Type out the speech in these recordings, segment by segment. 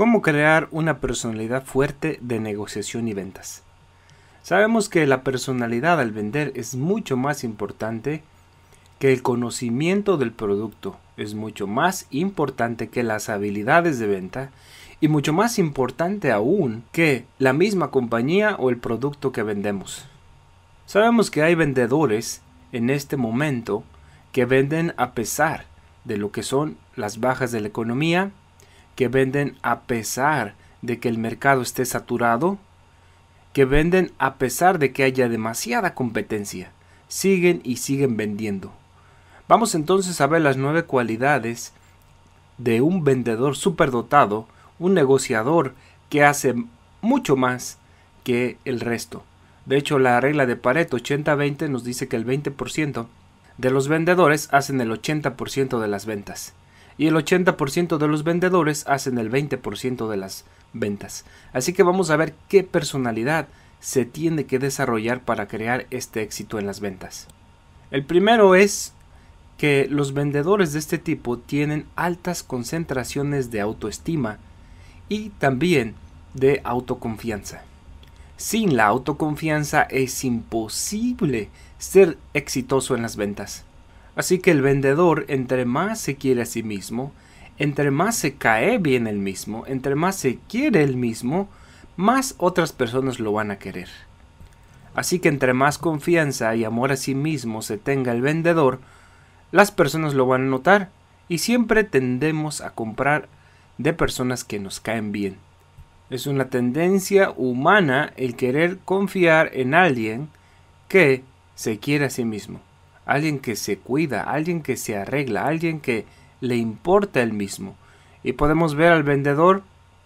¿Cómo crear una personalidad fuerte de negociación y ventas? Sabemos que la personalidad al vender es mucho más importante que el conocimiento del producto, es mucho más importante que las habilidades de venta y mucho más importante aún que la misma compañía o el producto que vendemos. Sabemos que hay vendedores en este momento que venden a pesar de lo que son las bajas de la economía que venden a pesar de que el mercado esté saturado, que venden a pesar de que haya demasiada competencia, siguen y siguen vendiendo. Vamos entonces a ver las nueve cualidades de un vendedor superdotado, un negociador que hace mucho más que el resto. De hecho, la regla de Pareto 80-20 nos dice que el 20% de los vendedores hacen el 80% de las ventas y el 80% de los vendedores hacen el 20% de las ventas. Así que vamos a ver qué personalidad se tiene que desarrollar para crear este éxito en las ventas. El primero es que los vendedores de este tipo tienen altas concentraciones de autoestima y también de autoconfianza. Sin la autoconfianza es imposible ser exitoso en las ventas. Así que el vendedor, entre más se quiere a sí mismo, entre más se cae bien el mismo, entre más se quiere el mismo, más otras personas lo van a querer. Así que entre más confianza y amor a sí mismo se tenga el vendedor, las personas lo van a notar y siempre tendemos a comprar de personas que nos caen bien. Es una tendencia humana el querer confiar en alguien que se quiere a sí mismo alguien que se cuida, alguien que se arregla, alguien que le importa el mismo. Y podemos ver al vendedor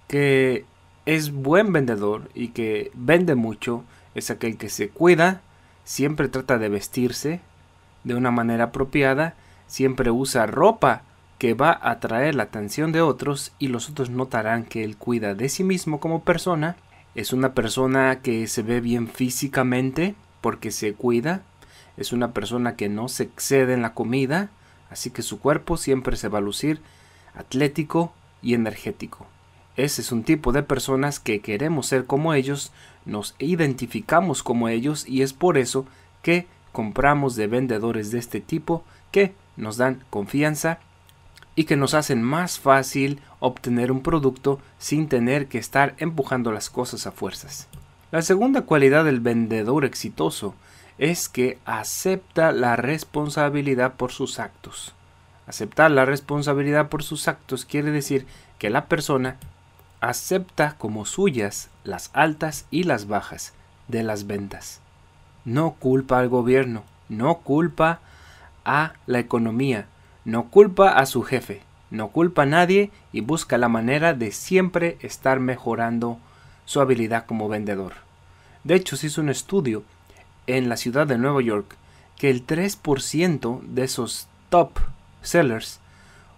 que es buen vendedor y que vende mucho, es aquel que se cuida, siempre trata de vestirse de una manera apropiada, siempre usa ropa que va a atraer la atención de otros y los otros notarán que él cuida de sí mismo como persona, es una persona que se ve bien físicamente porque se cuida, es una persona que no se excede en la comida, así que su cuerpo siempre se va a lucir atlético y energético. Ese es un tipo de personas que queremos ser como ellos, nos identificamos como ellos y es por eso que compramos de vendedores de este tipo que nos dan confianza y que nos hacen más fácil obtener un producto sin tener que estar empujando las cosas a fuerzas. La segunda cualidad del vendedor exitoso es que acepta la responsabilidad por sus actos. Aceptar la responsabilidad por sus actos quiere decir que la persona acepta como suyas las altas y las bajas de las ventas. No culpa al gobierno, no culpa a la economía, no culpa a su jefe, no culpa a nadie y busca la manera de siempre estar mejorando su habilidad como vendedor. De hecho, se hizo un estudio en la ciudad de Nueva York que el 3% de esos top sellers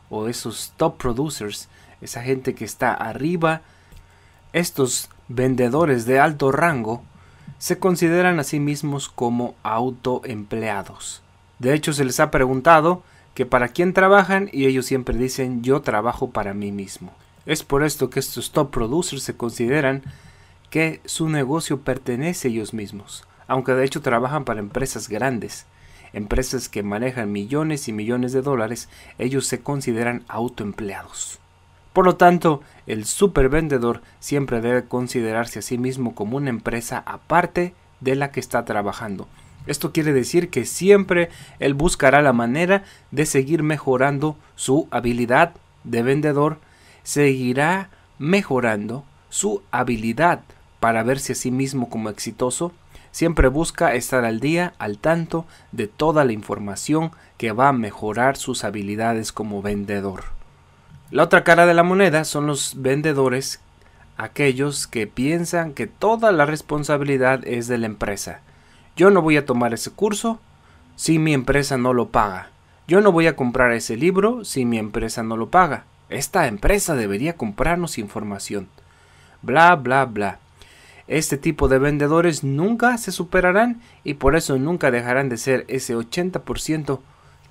o esos top producers, esa gente que está arriba, estos vendedores de alto rango, se consideran a sí mismos como autoempleados. De hecho, se les ha preguntado que para quién trabajan y ellos siempre dicen yo trabajo para mí mismo. Es por esto que estos top producers se consideran que su negocio pertenece a ellos mismos aunque de hecho trabajan para empresas grandes, empresas que manejan millones y millones de dólares, ellos se consideran autoempleados. Por lo tanto, el supervendedor siempre debe considerarse a sí mismo como una empresa aparte de la que está trabajando. Esto quiere decir que siempre él buscará la manera de seguir mejorando su habilidad de vendedor, seguirá mejorando su habilidad para verse a sí mismo como exitoso Siempre busca estar al día, al tanto de toda la información que va a mejorar sus habilidades como vendedor. La otra cara de la moneda son los vendedores, aquellos que piensan que toda la responsabilidad es de la empresa. Yo no voy a tomar ese curso si mi empresa no lo paga. Yo no voy a comprar ese libro si mi empresa no lo paga. Esta empresa debería comprarnos información. Bla, bla, bla. Este tipo de vendedores nunca se superarán y por eso nunca dejarán de ser ese 80%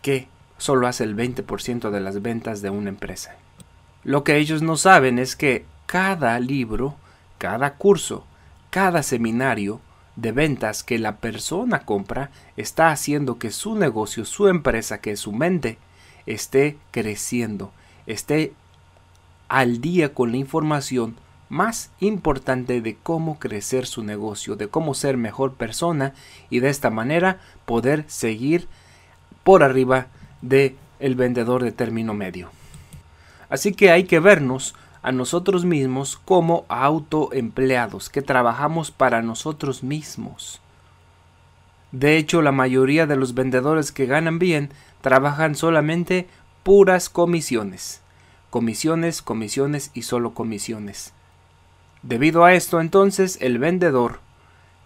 que solo hace el 20% de las ventas de una empresa. Lo que ellos no saben es que cada libro, cada curso, cada seminario de ventas que la persona compra está haciendo que su negocio, su empresa, que su mente esté creciendo, esté al día con la información más importante de cómo crecer su negocio, de cómo ser mejor persona y de esta manera poder seguir por arriba de el vendedor de término medio. Así que hay que vernos a nosotros mismos como autoempleados, que trabajamos para nosotros mismos. De hecho, la mayoría de los vendedores que ganan bien trabajan solamente puras comisiones. Comisiones, comisiones y solo comisiones. Debido a esto entonces el vendedor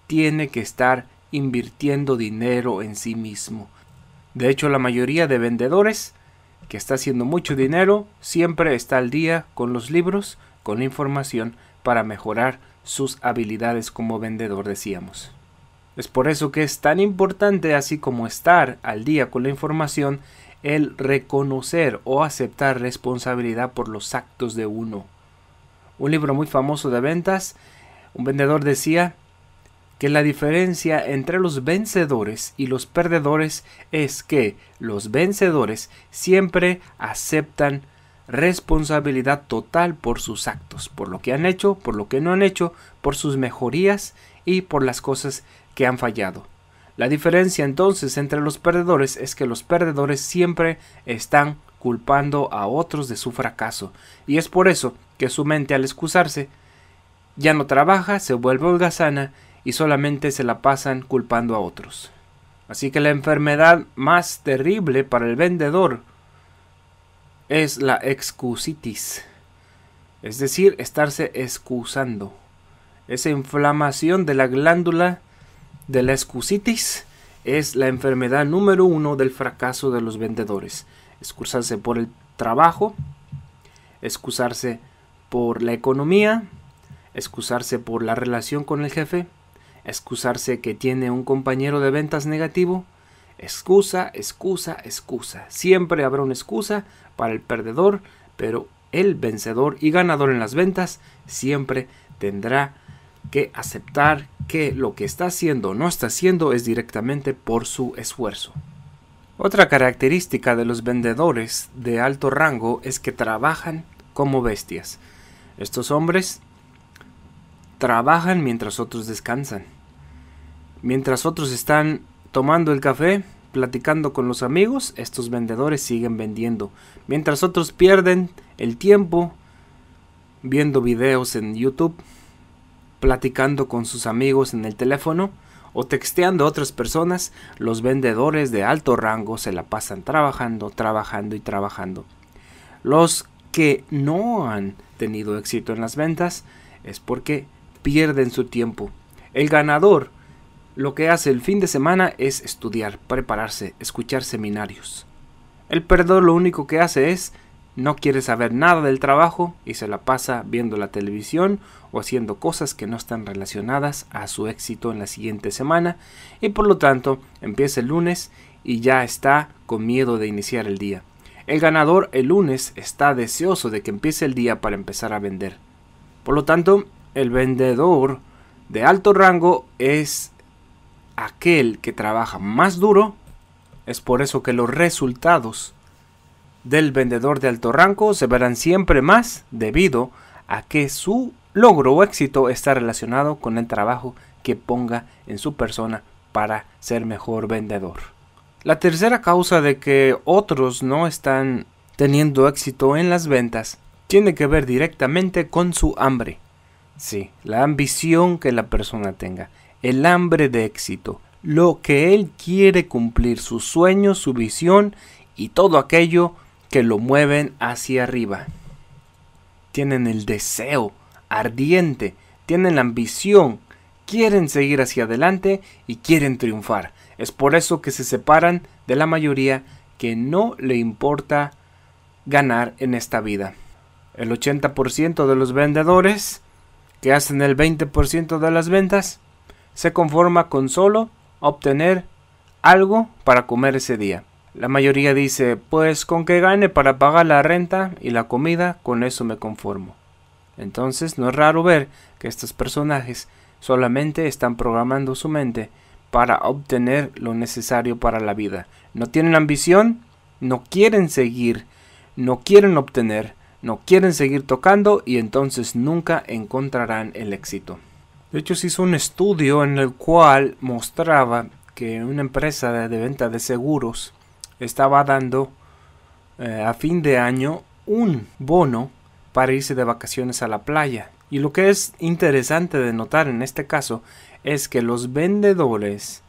tiene que estar invirtiendo dinero en sí mismo. De hecho la mayoría de vendedores que está haciendo mucho dinero siempre está al día con los libros, con la información para mejorar sus habilidades como vendedor decíamos. Es por eso que es tan importante, así como estar al día con la información, el reconocer o aceptar responsabilidad por los actos de uno un libro muy famoso de ventas, un vendedor decía que la diferencia entre los vencedores y los perdedores es que los vencedores siempre aceptan responsabilidad total por sus actos, por lo que han hecho, por lo que no han hecho, por sus mejorías y por las cosas que han fallado. La diferencia entonces entre los perdedores es que los perdedores siempre están culpando a otros de su fracaso y es por eso que su mente al excusarse ya no trabaja, se vuelve holgazana y solamente se la pasan culpando a otros. Así que la enfermedad más terrible para el vendedor es la excusitis, es decir, estarse excusando. Esa inflamación de la glándula de la excusitis es la enfermedad número uno del fracaso de los vendedores. Excusarse por el trabajo, excusarse por la economía, excusarse por la relación con el jefe, excusarse que tiene un compañero de ventas negativo, excusa, excusa, excusa. Siempre habrá una excusa para el perdedor, pero el vencedor y ganador en las ventas siempre tendrá que aceptar que lo que está haciendo o no está haciendo es directamente por su esfuerzo. Otra característica de los vendedores de alto rango es que trabajan como bestias. Estos hombres trabajan mientras otros descansan. Mientras otros están tomando el café, platicando con los amigos, estos vendedores siguen vendiendo. Mientras otros pierden el tiempo viendo videos en YouTube, platicando con sus amigos en el teléfono o texteando a otras personas, los vendedores de alto rango se la pasan trabajando, trabajando y trabajando. Los que no han tenido éxito en las ventas es porque pierden su tiempo. El ganador lo que hace el fin de semana es estudiar, prepararse, escuchar seminarios. El perdedor lo único que hace es no quiere saber nada del trabajo y se la pasa viendo la televisión o haciendo cosas que no están relacionadas a su éxito en la siguiente semana y por lo tanto empieza el lunes y ya está con miedo de iniciar el día. El ganador el lunes está deseoso de que empiece el día para empezar a vender. Por lo tanto, el vendedor de alto rango es aquel que trabaja más duro. Es por eso que los resultados del vendedor de alto rango se verán siempre más debido a que su logro o éxito está relacionado con el trabajo que ponga en su persona para ser mejor vendedor. La tercera causa de que otros no están teniendo éxito en las ventas tiene que ver directamente con su hambre. Sí, la ambición que la persona tenga, el hambre de éxito, lo que él quiere cumplir, su sueño, su visión y todo aquello que lo mueven hacia arriba. Tienen el deseo ardiente, tienen la ambición, quieren seguir hacia adelante y quieren triunfar. Es por eso que se separan de la mayoría que no le importa ganar en esta vida. El 80% de los vendedores, que hacen el 20% de las ventas, se conforma con solo obtener algo para comer ese día. La mayoría dice, pues con que gane para pagar la renta y la comida, con eso me conformo. Entonces no es raro ver que estos personajes solamente están programando su mente para obtener lo necesario para la vida. No tienen ambición, no quieren seguir, no quieren obtener, no quieren seguir tocando y entonces nunca encontrarán el éxito. De hecho se hizo un estudio en el cual mostraba que una empresa de venta de seguros estaba dando eh, a fin de año un bono para irse de vacaciones a la playa. Y lo que es interesante de notar en este caso es que los vendedores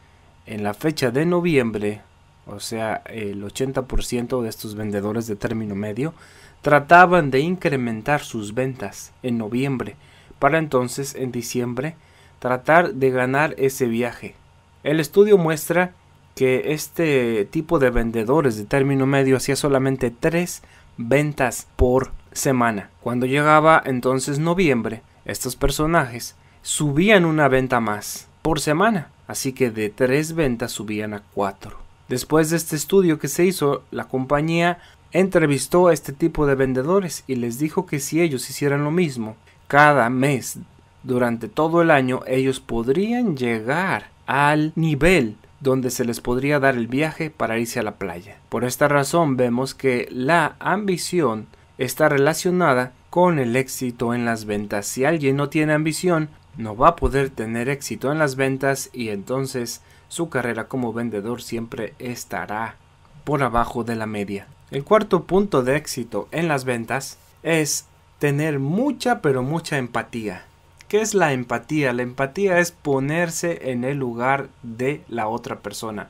en la fecha de noviembre, o sea, el 80% de estos vendedores de término medio, trataban de incrementar sus ventas en noviembre para entonces en diciembre tratar de ganar ese viaje. El estudio muestra que este tipo de vendedores de término medio hacía solamente 3 ventas por semana. Cuando llegaba entonces noviembre, estos personajes subían una venta más por semana, así que de tres ventas subían a cuatro. Después de este estudio que se hizo, la compañía entrevistó a este tipo de vendedores y les dijo que si ellos hicieran lo mismo cada mes durante todo el año, ellos podrían llegar al nivel donde se les podría dar el viaje para irse a la playa. Por esta razón vemos que la ambición está relacionada con el éxito en las ventas. Si alguien no tiene ambición, no va a poder tener éxito en las ventas y entonces su carrera como vendedor siempre estará por abajo de la media. El cuarto punto de éxito en las ventas es tener mucha pero mucha empatía. ¿Qué es la empatía? La empatía es ponerse en el lugar de la otra persona.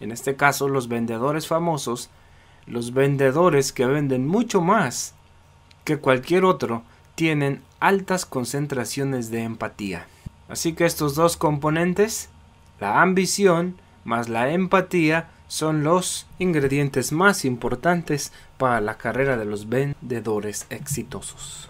En este caso, los vendedores famosos, los vendedores que venden mucho más que cualquier otro, tienen altas concentraciones de empatía. Así que estos dos componentes, la ambición más la empatía, son los ingredientes más importantes para la carrera de los vendedores exitosos.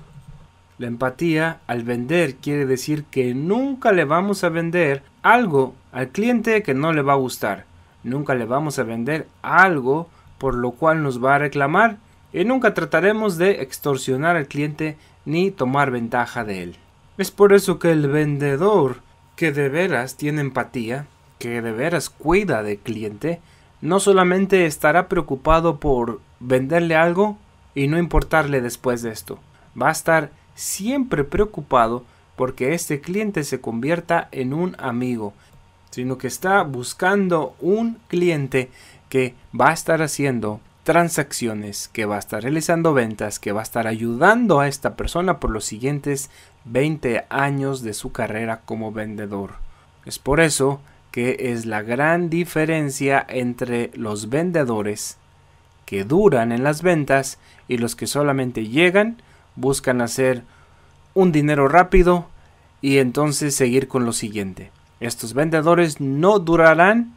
La empatía al vender quiere decir que nunca le vamos a vender algo al cliente que no le va a gustar. Nunca le vamos a vender algo por lo cual nos va a reclamar y nunca trataremos de extorsionar al cliente ni tomar ventaja de él. Es por eso que el vendedor que de veras tiene empatía, que de veras cuida del cliente, no solamente estará preocupado por venderle algo y no importarle después de esto, va a estar siempre preocupado porque este cliente se convierta en un amigo, sino que está buscando un cliente que va a estar haciendo transacciones, que va a estar realizando ventas, que va a estar ayudando a esta persona por los siguientes 20 años de su carrera como vendedor. Es por eso que es la gran diferencia entre los vendedores que duran en las ventas y los que solamente llegan, buscan hacer un dinero rápido y entonces seguir con lo siguiente. Estos vendedores no durarán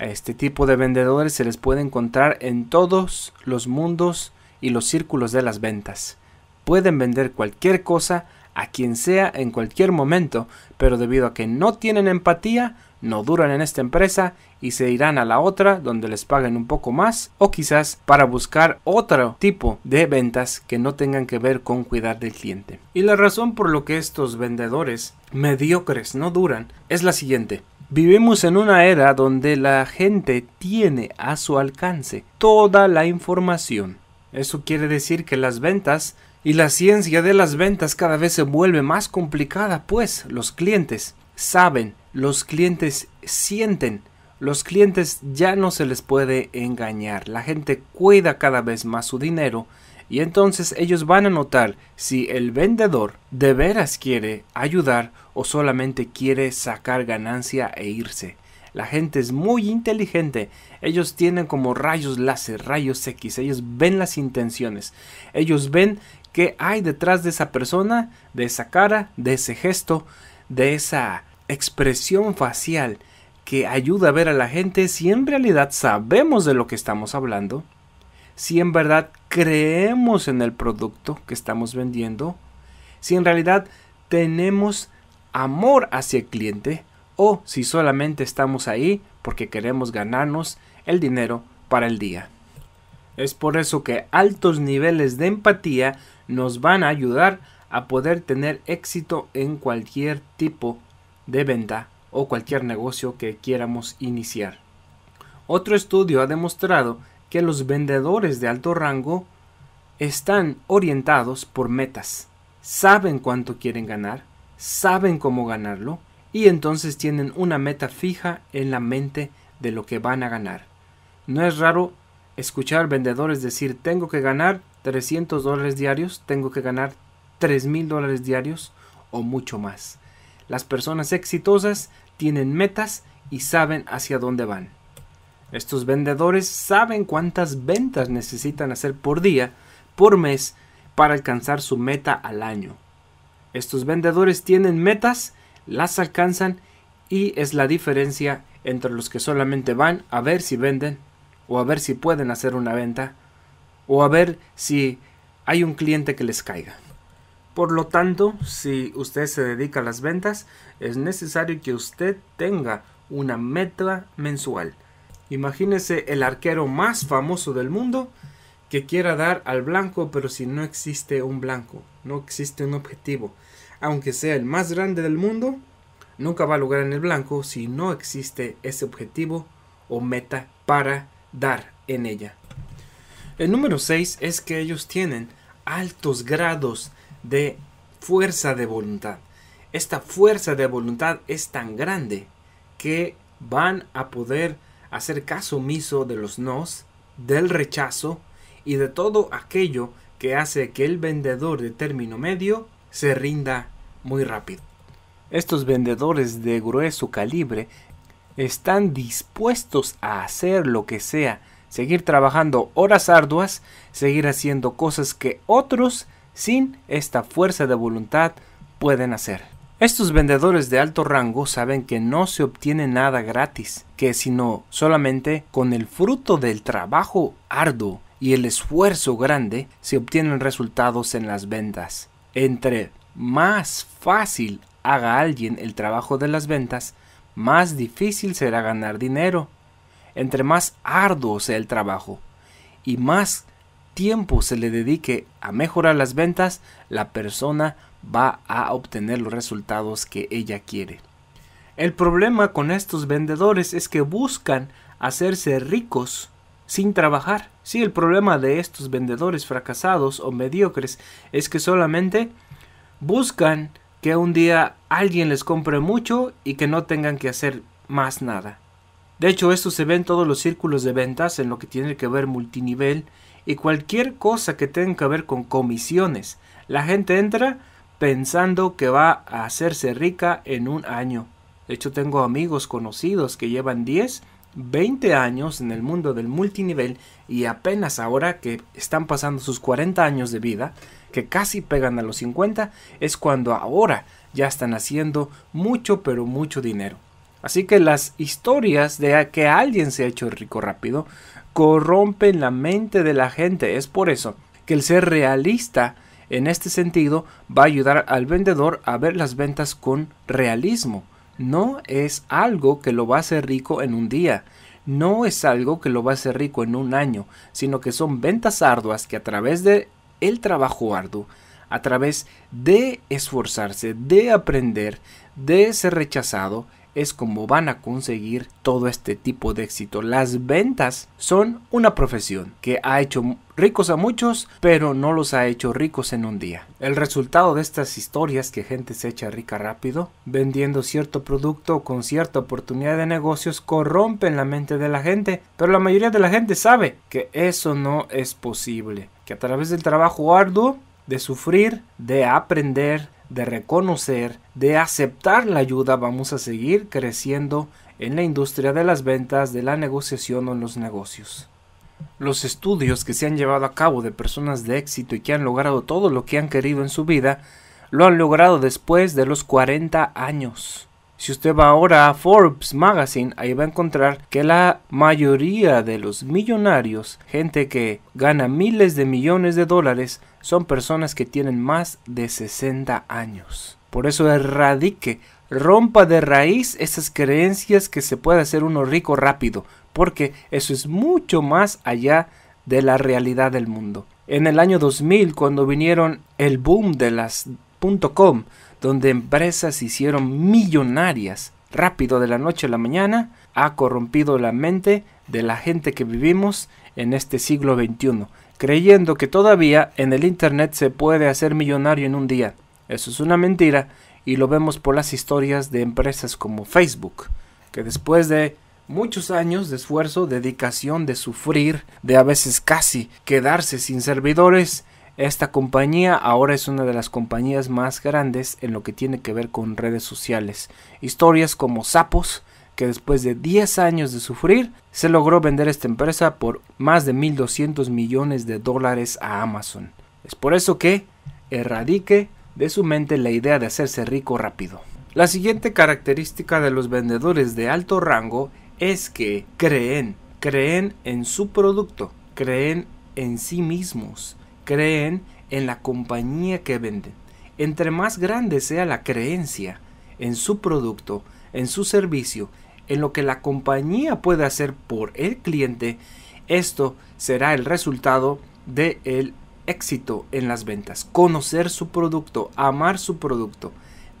a este tipo de vendedores se les puede encontrar en todos los mundos y los círculos de las ventas. Pueden vender cualquier cosa a quien sea en cualquier momento, pero debido a que no tienen empatía, no duran en esta empresa y se irán a la otra donde les paguen un poco más o quizás para buscar otro tipo de ventas que no tengan que ver con cuidar del cliente. Y la razón por lo que estos vendedores mediocres no duran es la siguiente. Vivimos en una era donde la gente tiene a su alcance toda la información. Eso quiere decir que las ventas y la ciencia de las ventas cada vez se vuelve más complicada, pues los clientes saben, los clientes sienten, los clientes ya no se les puede engañar. La gente cuida cada vez más su dinero y entonces ellos van a notar si el vendedor de veras quiere ayudar o solamente quiere sacar ganancia e irse. La gente es muy inteligente. Ellos tienen como rayos láser, rayos X. Ellos ven las intenciones. Ellos ven qué hay detrás de esa persona, de esa cara, de ese gesto, de esa expresión facial que ayuda a ver a la gente si en realidad sabemos de lo que estamos hablando si en verdad creemos en el producto que estamos vendiendo, si en realidad tenemos amor hacia el cliente o si solamente estamos ahí porque queremos ganarnos el dinero para el día. Es por eso que altos niveles de empatía nos van a ayudar a poder tener éxito en cualquier tipo de venta o cualquier negocio que quieramos iniciar. Otro estudio ha demostrado que los vendedores de alto rango están orientados por metas. Saben cuánto quieren ganar, saben cómo ganarlo y entonces tienen una meta fija en la mente de lo que van a ganar. No es raro escuchar vendedores decir tengo que ganar 300 dólares diarios, tengo que ganar 3 mil dólares diarios o mucho más. Las personas exitosas tienen metas y saben hacia dónde van. Estos vendedores saben cuántas ventas necesitan hacer por día, por mes, para alcanzar su meta al año. Estos vendedores tienen metas, las alcanzan y es la diferencia entre los que solamente van a ver si venden o a ver si pueden hacer una venta o a ver si hay un cliente que les caiga. Por lo tanto, si usted se dedica a las ventas, es necesario que usted tenga una meta mensual. Imagínese el arquero más famoso del mundo que quiera dar al blanco, pero si no existe un blanco, no existe un objetivo. Aunque sea el más grande del mundo, nunca va a lograr en el blanco si no existe ese objetivo o meta para dar en ella. El número 6 es que ellos tienen altos grados de fuerza de voluntad. Esta fuerza de voluntad es tan grande que van a poder hacer caso omiso de los nos, del rechazo y de todo aquello que hace que el vendedor de término medio se rinda muy rápido. Estos vendedores de grueso calibre están dispuestos a hacer lo que sea, seguir trabajando horas arduas, seguir haciendo cosas que otros sin esta fuerza de voluntad pueden hacer. Estos vendedores de alto rango saben que no se obtiene nada gratis, que sino solamente con el fruto del trabajo arduo y el esfuerzo grande se obtienen resultados en las ventas. Entre más fácil haga alguien el trabajo de las ventas, más difícil será ganar dinero. Entre más arduo sea el trabajo y más tiempo se le dedique a mejorar las ventas, la persona va a obtener los resultados que ella quiere. El problema con estos vendedores es que buscan hacerse ricos sin trabajar. si el problema de estos vendedores fracasados o mediocres es que solamente buscan que un día alguien les compre mucho y que no tengan que hacer más nada. De hecho, esto se ve en todos los círculos de ventas en lo que tiene que ver multinivel y cualquier cosa que tenga que ver con comisiones. La gente entra pensando que va a hacerse rica en un año. De hecho, tengo amigos conocidos que llevan 10, 20 años en el mundo del multinivel y apenas ahora que están pasando sus 40 años de vida, que casi pegan a los 50, es cuando ahora ya están haciendo mucho pero mucho dinero. Así que las historias de que alguien se ha hecho rico rápido corrompen la mente de la gente. Es por eso que el ser realista en este sentido, va a ayudar al vendedor a ver las ventas con realismo. No es algo que lo va a hacer rico en un día, no es algo que lo va a hacer rico en un año, sino que son ventas arduas que a través de el trabajo arduo, a través de esforzarse, de aprender, de ser rechazado, es como van a conseguir todo este tipo de éxito. Las ventas son una profesión que ha hecho ricos a muchos, pero no los ha hecho ricos en un día. El resultado de estas historias que gente se echa rica rápido, vendiendo cierto producto con cierta oportunidad de negocios, corrompen la mente de la gente, pero la mayoría de la gente sabe que eso no es posible, que a través del trabajo arduo, de sufrir, de aprender, de reconocer, de aceptar la ayuda, vamos a seguir creciendo en la industria de las ventas, de la negociación o en los negocios. Los estudios que se han llevado a cabo de personas de éxito y que han logrado todo lo que han querido en su vida, lo han logrado después de los 40 años. Si usted va ahora a Forbes Magazine, ahí va a encontrar que la mayoría de los millonarios, gente que gana miles de millones de dólares, son personas que tienen más de 60 años. Por eso erradique, rompa de raíz esas creencias que se puede hacer uno rico rápido porque eso es mucho más allá de la realidad del mundo. En el año 2000, cuando vinieron el boom de las .com, donde empresas se hicieron millonarias rápido de la noche a la mañana, ha corrompido la mente de la gente que vivimos en este siglo XXI, creyendo que todavía en el Internet se puede hacer millonario en un día. Eso es una mentira y lo vemos por las historias de empresas como Facebook, que después de muchos años de esfuerzo, dedicación, de sufrir, de a veces casi quedarse sin servidores. Esta compañía ahora es una de las compañías más grandes en lo que tiene que ver con redes sociales. Historias como sapos, que después de 10 años de sufrir, se logró vender esta empresa por más de 1.200 millones de dólares a Amazon. Es por eso que erradique de su mente la idea de hacerse rico rápido. La siguiente característica de los vendedores de alto rango es que creen, creen en su producto, creen en sí mismos, creen en la compañía que venden. Entre más grande sea la creencia en su producto, en su servicio, en lo que la compañía puede hacer por el cliente, esto será el resultado del el éxito en las ventas. Conocer su producto, amar su producto,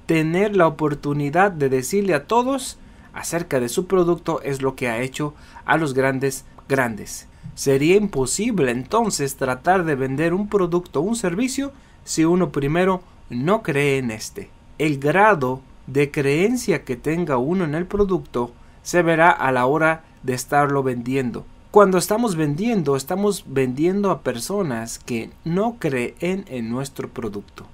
tener la oportunidad de decirle a todos, acerca de su producto es lo que ha hecho a los grandes grandes. Sería imposible entonces tratar de vender un producto o un servicio si uno primero no cree en este. El grado de creencia que tenga uno en el producto se verá a la hora de estarlo vendiendo. Cuando estamos vendiendo, estamos vendiendo a personas que no creen en nuestro producto.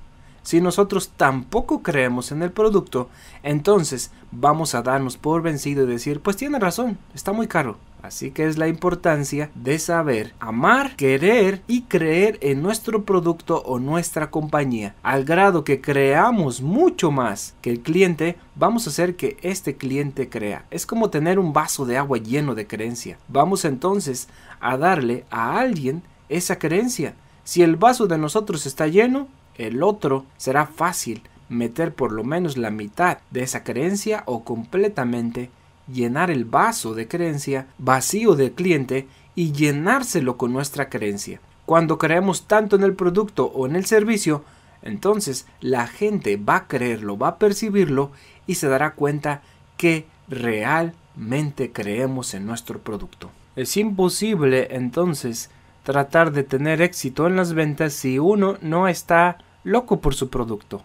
Si nosotros tampoco creemos en el producto, entonces vamos a darnos por vencido y decir, pues tiene razón, está muy caro. Así que es la importancia de saber amar, querer y creer en nuestro producto o nuestra compañía. Al grado que creamos mucho más que el cliente, vamos a hacer que este cliente crea. Es como tener un vaso de agua lleno de creencia. Vamos entonces a darle a alguien esa creencia. Si el vaso de nosotros está lleno, el otro, será fácil meter por lo menos la mitad de esa creencia o completamente llenar el vaso de creencia vacío de cliente y llenárselo con nuestra creencia. Cuando creemos tanto en el producto o en el servicio, entonces la gente va a creerlo, va a percibirlo y se dará cuenta que realmente creemos en nuestro producto. Es imposible entonces tratar de tener éxito en las ventas si uno no está loco por su producto.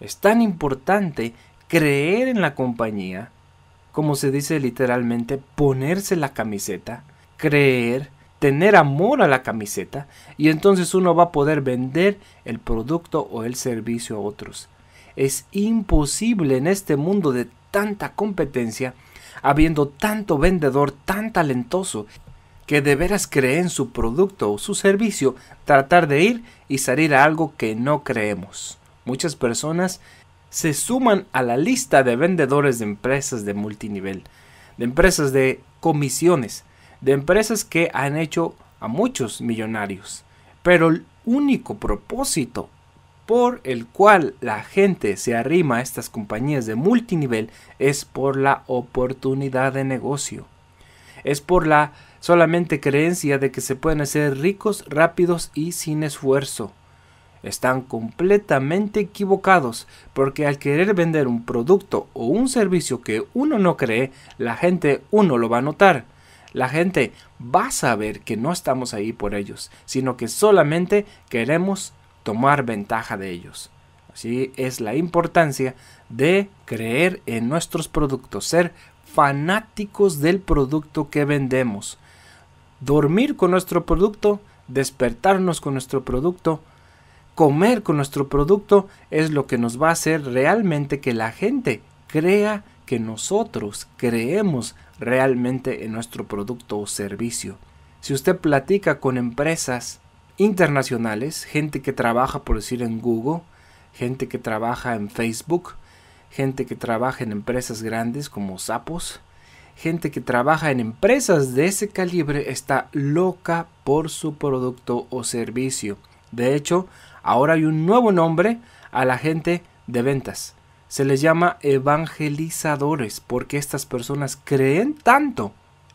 Es tan importante creer en la compañía, como se dice literalmente, ponerse la camiseta, creer, tener amor a la camiseta, y entonces uno va a poder vender el producto o el servicio a otros. Es imposible en este mundo de tanta competencia, habiendo tanto vendedor tan talentoso que de veras creen en su producto o su servicio, tratar de ir y salir a algo que no creemos. Muchas personas se suman a la lista de vendedores de empresas de multinivel, de empresas de comisiones, de empresas que han hecho a muchos millonarios. Pero el único propósito por el cual la gente se arrima a estas compañías de multinivel es por la oportunidad de negocio. Es por la solamente creencia de que se pueden hacer ricos, rápidos y sin esfuerzo. Están completamente equivocados porque al querer vender un producto o un servicio que uno no cree, la gente uno lo va a notar. La gente va a saber que no estamos ahí por ellos, sino que solamente queremos tomar ventaja de ellos. Así es la importancia de creer en nuestros productos, ser fanáticos del producto que vendemos dormir con nuestro producto, despertarnos con nuestro producto, comer con nuestro producto, es lo que nos va a hacer realmente que la gente crea que nosotros creemos realmente en nuestro producto o servicio. Si usted platica con empresas internacionales, gente que trabaja, por decir, en Google, gente que trabaja en Facebook, gente que trabaja en empresas grandes como Sapos, gente que trabaja en empresas de ese calibre está loca por su producto o servicio. De hecho, ahora hay un nuevo nombre a la gente de ventas. Se les llama evangelizadores porque estas personas creen tanto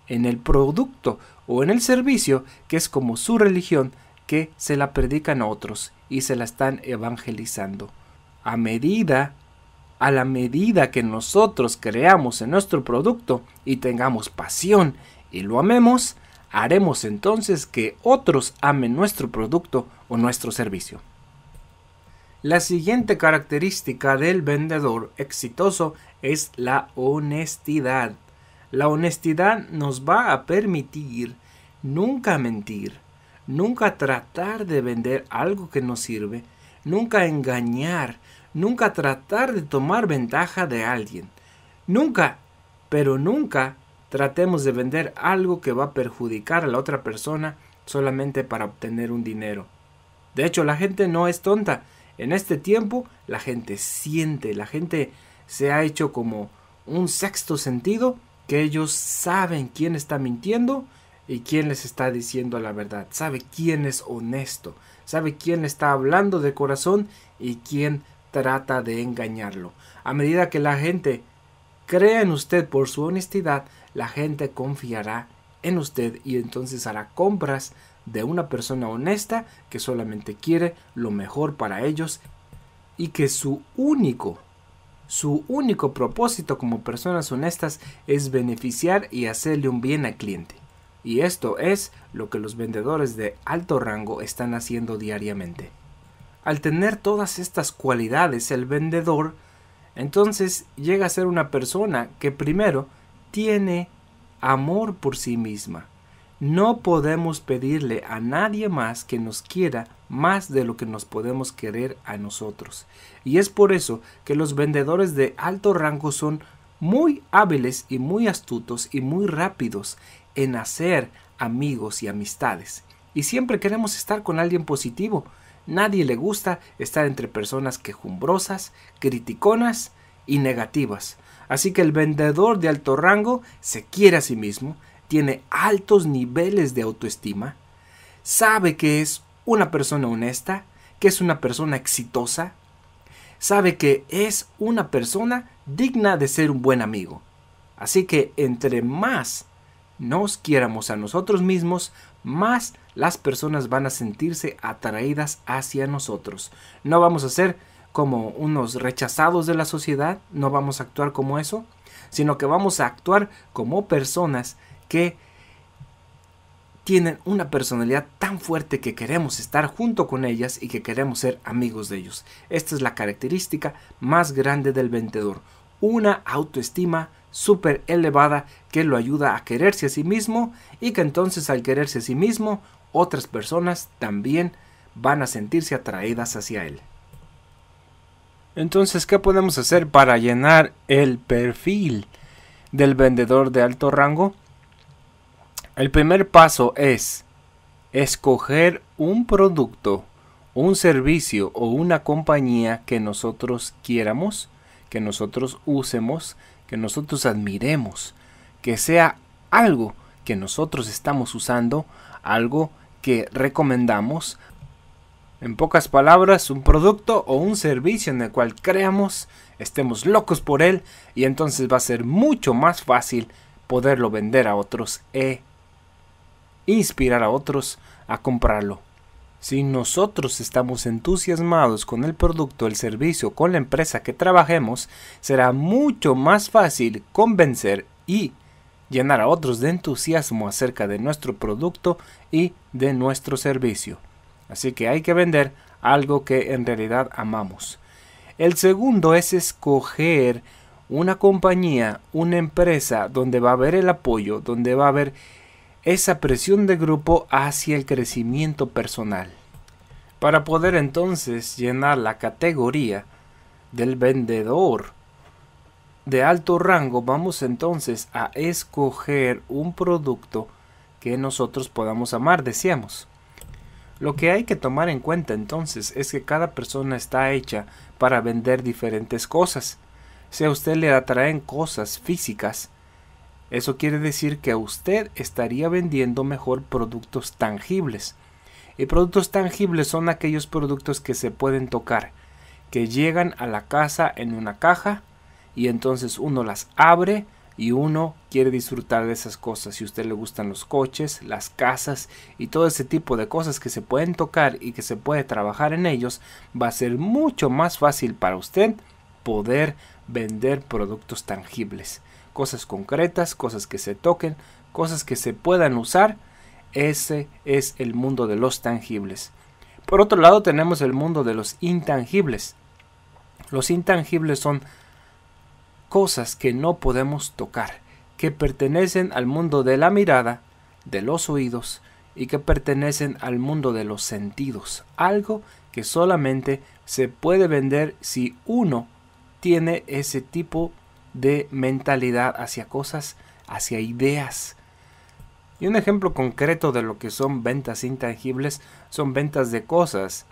en el producto o en el servicio que es como su religión que se la predican a otros y se la están evangelizando. A medida a la medida que nosotros creamos en nuestro producto y tengamos pasión y lo amemos, haremos entonces que otros amen nuestro producto o nuestro servicio. La siguiente característica del vendedor exitoso es la honestidad. La honestidad nos va a permitir nunca mentir, nunca tratar de vender algo que no sirve, nunca engañar, nunca tratar de tomar ventaja de alguien. Nunca, pero nunca tratemos de vender algo que va a perjudicar a la otra persona solamente para obtener un dinero. De hecho, la gente no es tonta. En este tiempo, la gente siente, la gente se ha hecho como un sexto sentido que ellos saben quién está mintiendo y quién les está diciendo la verdad. Sabe quién es honesto, sabe quién está hablando de corazón y quién trata de engañarlo. A medida que la gente crea en usted por su honestidad, la gente confiará en usted y entonces hará compras de una persona honesta que solamente quiere lo mejor para ellos y que su único, su único propósito como personas honestas es beneficiar y hacerle un bien al cliente. Y esto es lo que los vendedores de alto rango están haciendo diariamente. Al tener todas estas cualidades el vendedor, entonces llega a ser una persona que primero tiene amor por sí misma. No podemos pedirle a nadie más que nos quiera más de lo que nos podemos querer a nosotros. Y es por eso que los vendedores de alto rango son muy hábiles y muy astutos y muy rápidos en hacer amigos y amistades. Y siempre queremos estar con alguien positivo, Nadie le gusta estar entre personas quejumbrosas, criticonas y negativas. Así que el vendedor de alto rango se quiere a sí mismo, tiene altos niveles de autoestima, sabe que es una persona honesta, que es una persona exitosa, sabe que es una persona digna de ser un buen amigo. Así que entre más nos quiéramos a nosotros mismos, más las personas van a sentirse atraídas hacia nosotros. No vamos a ser como unos rechazados de la sociedad, no vamos a actuar como eso, sino que vamos a actuar como personas que tienen una personalidad tan fuerte que queremos estar junto con ellas y que queremos ser amigos de ellos. Esta es la característica más grande del vendedor, una autoestima súper elevada que lo ayuda a quererse a sí mismo y que entonces al quererse a sí mismo otras personas también van a sentirse atraídas hacia Él. Entonces, ¿qué podemos hacer para llenar el perfil del vendedor de alto rango? El primer paso es escoger un producto, un servicio o una compañía que nosotros quieramos, que nosotros usemos, que nosotros admiremos, que sea algo que nosotros estamos usando, algo que que recomendamos. En pocas palabras, un producto o un servicio en el cual creamos, estemos locos por él y entonces va a ser mucho más fácil poderlo vender a otros e inspirar a otros a comprarlo. Si nosotros estamos entusiasmados con el producto, el servicio, con la empresa que trabajemos, será mucho más fácil convencer y llenar a otros de entusiasmo acerca de nuestro producto y de nuestro servicio. Así que hay que vender algo que en realidad amamos. El segundo es escoger una compañía, una empresa donde va a haber el apoyo, donde va a haber esa presión de grupo hacia el crecimiento personal. Para poder entonces llenar la categoría del vendedor, de alto rango, vamos entonces a escoger un producto que nosotros podamos amar, decíamos. Lo que hay que tomar en cuenta entonces es que cada persona está hecha para vender diferentes cosas. Si a usted le atraen cosas físicas, eso quiere decir que a usted estaría vendiendo mejor productos tangibles. Y productos tangibles son aquellos productos que se pueden tocar, que llegan a la casa en una caja y entonces uno las abre y uno quiere disfrutar de esas cosas. Si a usted le gustan los coches, las casas y todo ese tipo de cosas que se pueden tocar y que se puede trabajar en ellos, va a ser mucho más fácil para usted poder vender productos tangibles, cosas concretas, cosas que se toquen, cosas que se puedan usar. Ese es el mundo de los tangibles. Por otro lado tenemos el mundo de los intangibles. Los intangibles son cosas que no podemos tocar, que pertenecen al mundo de la mirada, de los oídos y que pertenecen al mundo de los sentidos, algo que solamente se puede vender si uno tiene ese tipo de mentalidad hacia cosas, hacia ideas. Y un ejemplo concreto de lo que son ventas intangibles son ventas de cosas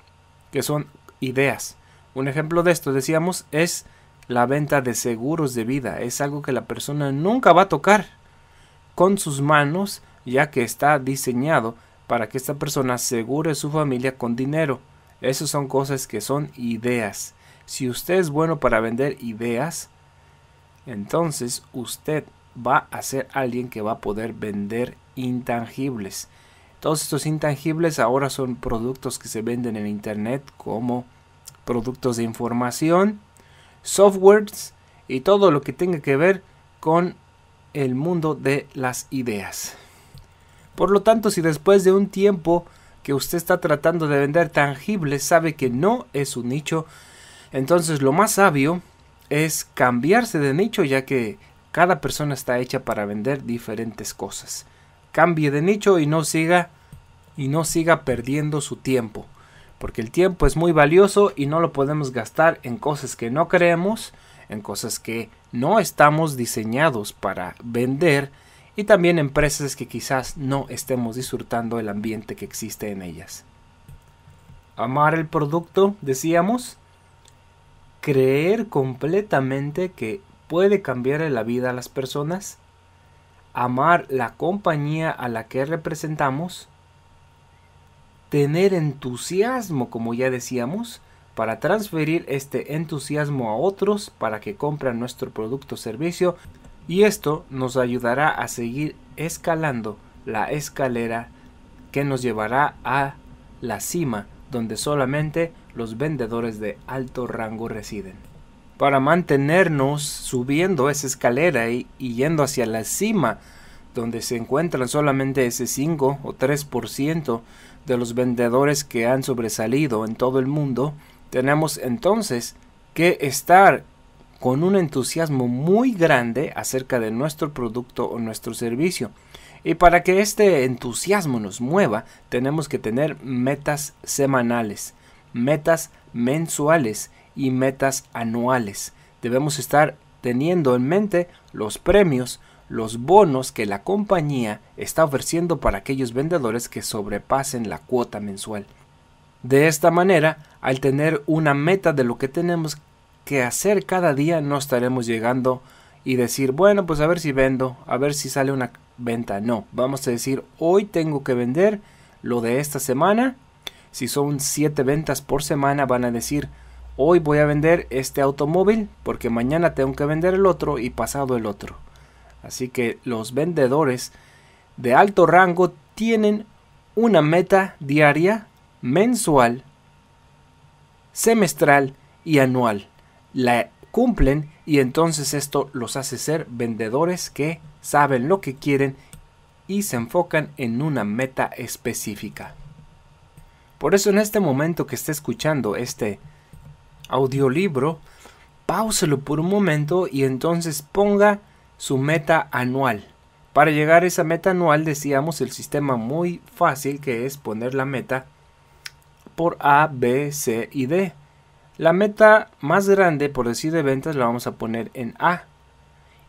que son ideas. Un ejemplo de esto, decíamos, es la venta de seguros de vida. Es algo que la persona nunca va a tocar con sus manos, ya que está diseñado para que esta persona asegure su familia con dinero. Esas son cosas que son ideas. Si usted es bueno para vender ideas, entonces usted va a ser alguien que va a poder vender intangibles. Todos estos intangibles ahora son productos que se venden en Internet como productos de información, softwares y todo lo que tenga que ver con el mundo de las ideas. Por lo tanto, si después de un tiempo que usted está tratando de vender tangibles sabe que no es su nicho, entonces lo más sabio es cambiarse de nicho ya que cada persona está hecha para vender diferentes cosas. Cambie de nicho y no siga y no siga perdiendo su tiempo porque el tiempo es muy valioso y no lo podemos gastar en cosas que no creemos, en cosas que no estamos diseñados para vender y también empresas que quizás no estemos disfrutando el ambiente que existe en ellas. Amar el producto, decíamos, creer completamente que puede cambiar la vida a las personas, amar la compañía a la que representamos, tener entusiasmo, como ya decíamos, para transferir este entusiasmo a otros para que compran nuestro producto o servicio y esto nos ayudará a seguir escalando la escalera que nos llevará a la cima donde solamente los vendedores de alto rango residen. Para mantenernos subiendo esa escalera y, yendo hacia la cima donde se encuentran solamente ese 5 o 3% de los vendedores que han sobresalido en todo el mundo, tenemos entonces que estar con un entusiasmo muy grande acerca de nuestro producto o nuestro servicio. Y para que este entusiasmo nos mueva, tenemos que tener metas semanales, metas mensuales y metas anuales. Debemos estar teniendo en mente los premios, los bonos que la compañía está ofreciendo para aquellos vendedores que sobrepasen la cuota mensual. De esta manera, al tener una meta de lo que tenemos que hacer cada día, no estaremos llegando y decir, bueno, pues a ver si vendo, a ver si sale una venta. No, vamos a decir, hoy tengo que vender lo de esta semana. Si son 7 ventas por semana, van a decir, hoy voy a vender este automóvil porque mañana tengo que vender el otro y pasado el otro. Así que los vendedores de alto rango tienen una meta diaria, mensual, semestral y anual. La cumplen y entonces esto los hace ser vendedores que saben lo que quieren y se enfocan en una meta específica. Por eso en este momento que esté escuchando este audiolibro, páuselo por un momento y entonces ponga su meta anual. Para llegar a esa meta anual decíamos el sistema muy fácil que es poner la meta por A, B, C y D. La meta más grande, por decir de ventas, la vamos a poner en A.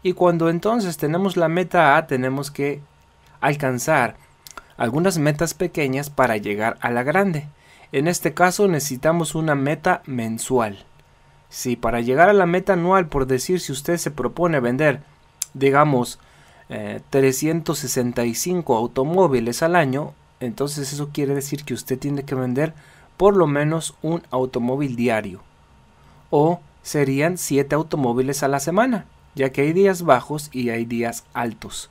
Y cuando entonces tenemos la meta A, tenemos que alcanzar algunas metas pequeñas para llegar a la grande. En este caso necesitamos una meta mensual. Si para llegar a la meta anual, por decir si usted se propone vender digamos, 365 eh, automóviles al año, entonces eso quiere decir que usted tiene que vender por lo menos un automóvil diario. O serían 7 automóviles a la semana, ya que hay días bajos y hay días altos.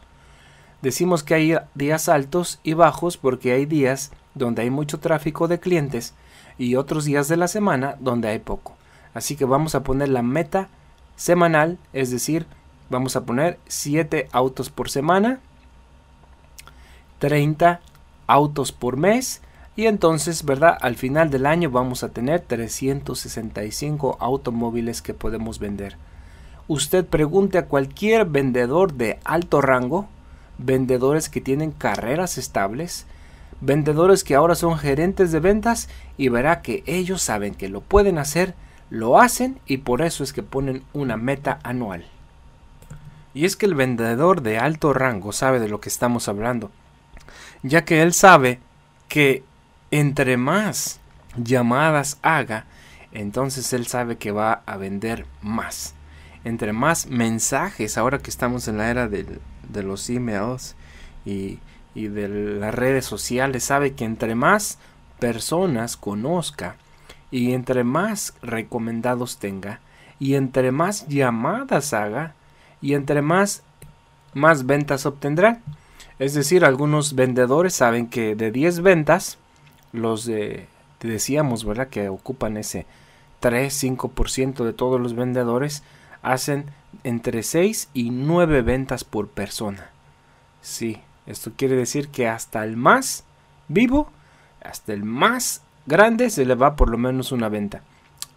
Decimos que hay días altos y bajos porque hay días donde hay mucho tráfico de clientes y otros días de la semana donde hay poco. Así que vamos a poner la meta semanal, es decir, vamos a poner 7 autos por semana, 30 autos por mes y entonces, ¿verdad? Al final del año vamos a tener 365 automóviles que podemos vender. Usted pregunte a cualquier vendedor de alto rango, vendedores que tienen carreras estables, vendedores que ahora son gerentes de ventas y verá que ellos saben que lo pueden hacer, lo hacen y por eso es que ponen una meta anual. Y es que el vendedor de alto rango sabe de lo que estamos hablando, ya que él sabe que entre más llamadas haga, entonces él sabe que va a vender más. Entre más mensajes, ahora que estamos en la era de, los emails y, y de las redes sociales, sabe que entre más personas conozca y entre más recomendados tenga y entre más llamadas haga, y entre más, más ventas obtendrá. Es decir, algunos vendedores saben que de 10 ventas, los de, decíamos, ¿verdad? Que ocupan ese 3-5% de todos los vendedores, hacen entre 6 y 9 ventas por persona. Sí, esto quiere decir que hasta el más vivo, hasta el más grande, se le va por lo menos una venta.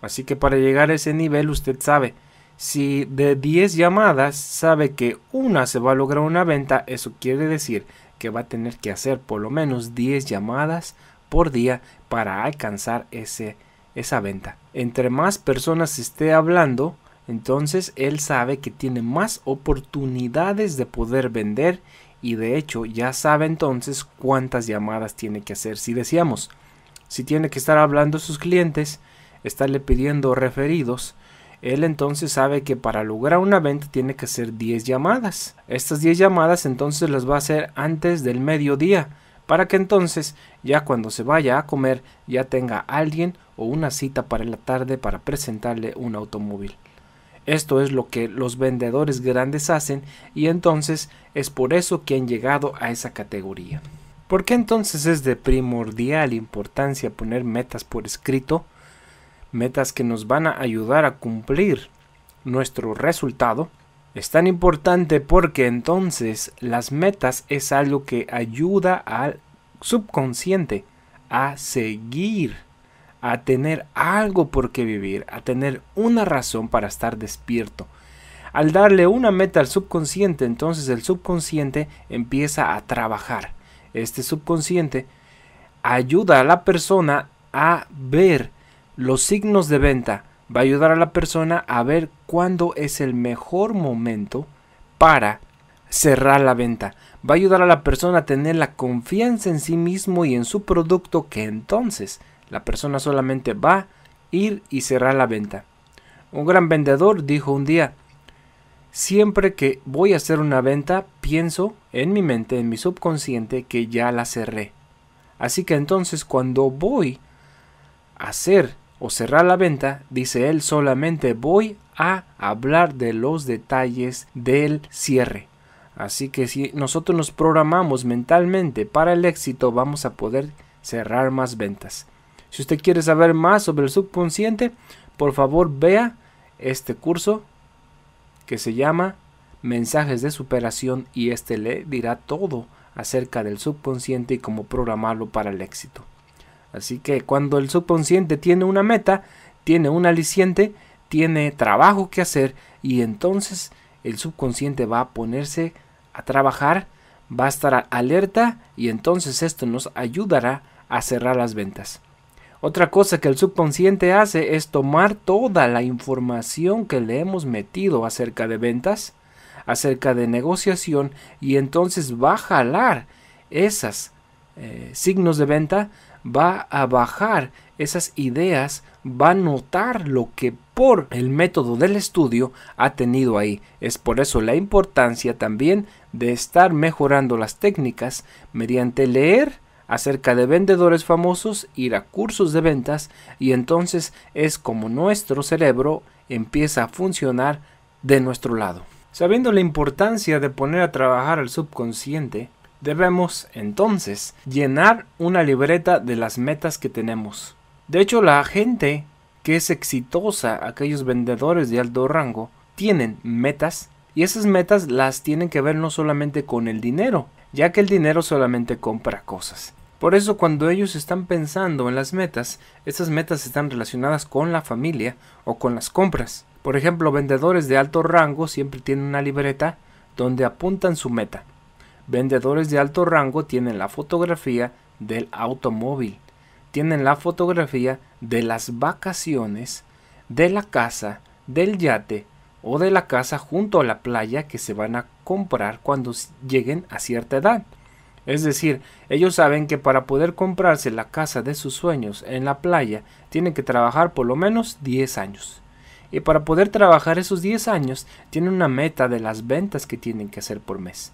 Así que para llegar a ese nivel usted sabe, si de 10 llamadas sabe que una se va a lograr una venta, eso quiere decir que va a tener que hacer por lo menos 10 llamadas por día para alcanzar ese, esa venta. Entre más personas esté hablando, entonces él sabe que tiene más oportunidades de poder vender y de hecho ya sabe entonces cuántas llamadas tiene que hacer. Si decíamos, si tiene que estar hablando sus clientes, estarle pidiendo referidos, él entonces sabe que para lograr una venta tiene que hacer 10 llamadas. Estas 10 llamadas entonces las va a hacer antes del mediodía, para que entonces ya cuando se vaya a comer ya tenga alguien o una cita para la tarde para presentarle un automóvil. Esto es lo que los vendedores grandes hacen y entonces es por eso que han llegado a esa categoría. ¿Por qué entonces es de primordial importancia poner metas por escrito? metas que nos van a ayudar a cumplir nuestro resultado. Es tan importante porque entonces las metas es algo que ayuda al subconsciente a seguir, a tener algo por qué vivir, a tener una razón para estar despierto. Al darle una meta al subconsciente, entonces el subconsciente empieza a trabajar. Este subconsciente ayuda a la persona a ver los signos de venta va a ayudar a la persona a ver cuándo es el mejor momento para cerrar la venta. Va a ayudar a la persona a tener la confianza en sí mismo y en su producto que entonces la persona solamente va a ir y cerrar la venta. Un gran vendedor dijo un día, siempre que voy a hacer una venta, pienso en mi mente, en mi subconsciente, que ya la cerré. Así que entonces cuando voy a hacer o cerrar la venta, dice él, solamente voy a hablar de los detalles del cierre. Así que si nosotros nos programamos mentalmente para el éxito, vamos a poder cerrar más ventas. Si usted quiere saber más sobre el subconsciente, por favor vea este curso que se llama Mensajes de Superación y este le dirá todo acerca del subconsciente y cómo programarlo para el éxito. Así que cuando el subconsciente tiene una meta, tiene un aliciente, tiene trabajo que hacer y entonces el subconsciente va a ponerse a trabajar, va a estar alerta y entonces esto nos ayudará a cerrar las ventas. Otra cosa que el subconsciente hace es tomar toda la información que le hemos metido acerca de ventas, acerca de negociación y entonces va a jalar esos eh, signos de venta, va a bajar esas ideas, va a notar lo que por el método del estudio ha tenido ahí. Es por eso la importancia también de estar mejorando las técnicas mediante leer acerca de vendedores famosos, ir a cursos de ventas y entonces es como nuestro cerebro empieza a funcionar de nuestro lado. Sabiendo la importancia de poner a trabajar al subconsciente, Debemos, entonces, llenar una libreta de las metas que tenemos. De hecho, la gente que es exitosa, aquellos vendedores de alto rango, tienen metas y esas metas las tienen que ver no solamente con el dinero, ya que el dinero solamente compra cosas. Por eso cuando ellos están pensando en las metas, esas metas están relacionadas con la familia o con las compras. Por ejemplo, vendedores de alto rango siempre tienen una libreta donde apuntan su meta. Vendedores de alto rango tienen la fotografía del automóvil, tienen la fotografía de las vacaciones, de la casa, del yate o de la casa junto a la playa que se van a comprar cuando lleguen a cierta edad. Es decir, ellos saben que para poder comprarse la casa de sus sueños en la playa tienen que trabajar por lo menos 10 años. Y para poder trabajar esos 10 años tienen una meta de las ventas que tienen que hacer por mes.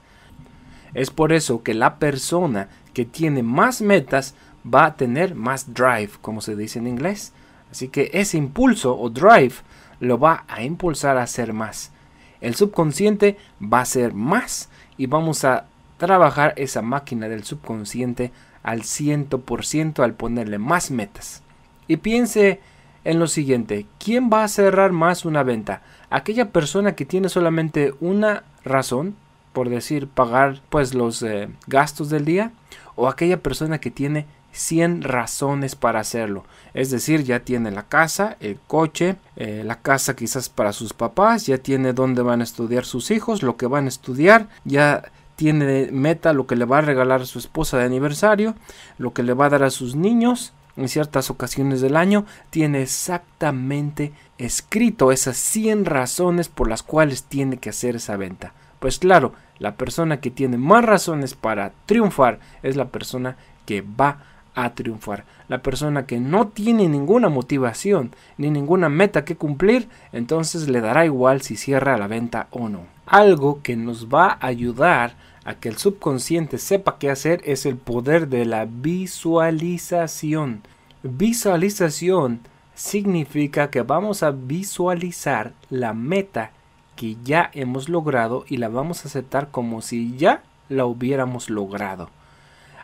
Es por eso que la persona que tiene más metas va a tener más drive, como se dice en inglés. Así que ese impulso o drive lo va a impulsar a hacer más. El subconsciente va a ser más y vamos a trabajar esa máquina del subconsciente al 100% al ponerle más metas. Y piense en lo siguiente, ¿quién va a cerrar más una venta? ¿Aquella persona que tiene solamente una razón por decir, pagar pues los eh, gastos del día, o aquella persona que tiene 100 razones para hacerlo. Es decir, ya tiene la casa, el coche, eh, la casa quizás para sus papás, ya tiene dónde van a estudiar sus hijos, lo que van a estudiar, ya tiene meta lo que le va a regalar a su esposa de aniversario, lo que le va a dar a sus niños en ciertas ocasiones del año, tiene exactamente escrito esas 100 razones por las cuales tiene que hacer esa venta. Pues claro, la persona que tiene más razones para triunfar es la persona que va a triunfar. La persona que no tiene ninguna motivación ni ninguna meta que cumplir, entonces le dará igual si cierra la venta o no. Algo que nos va a ayudar a que el subconsciente sepa qué hacer es el poder de la visualización. Visualización significa que vamos a visualizar la meta que ya hemos logrado y la vamos a aceptar como si ya la hubiéramos logrado.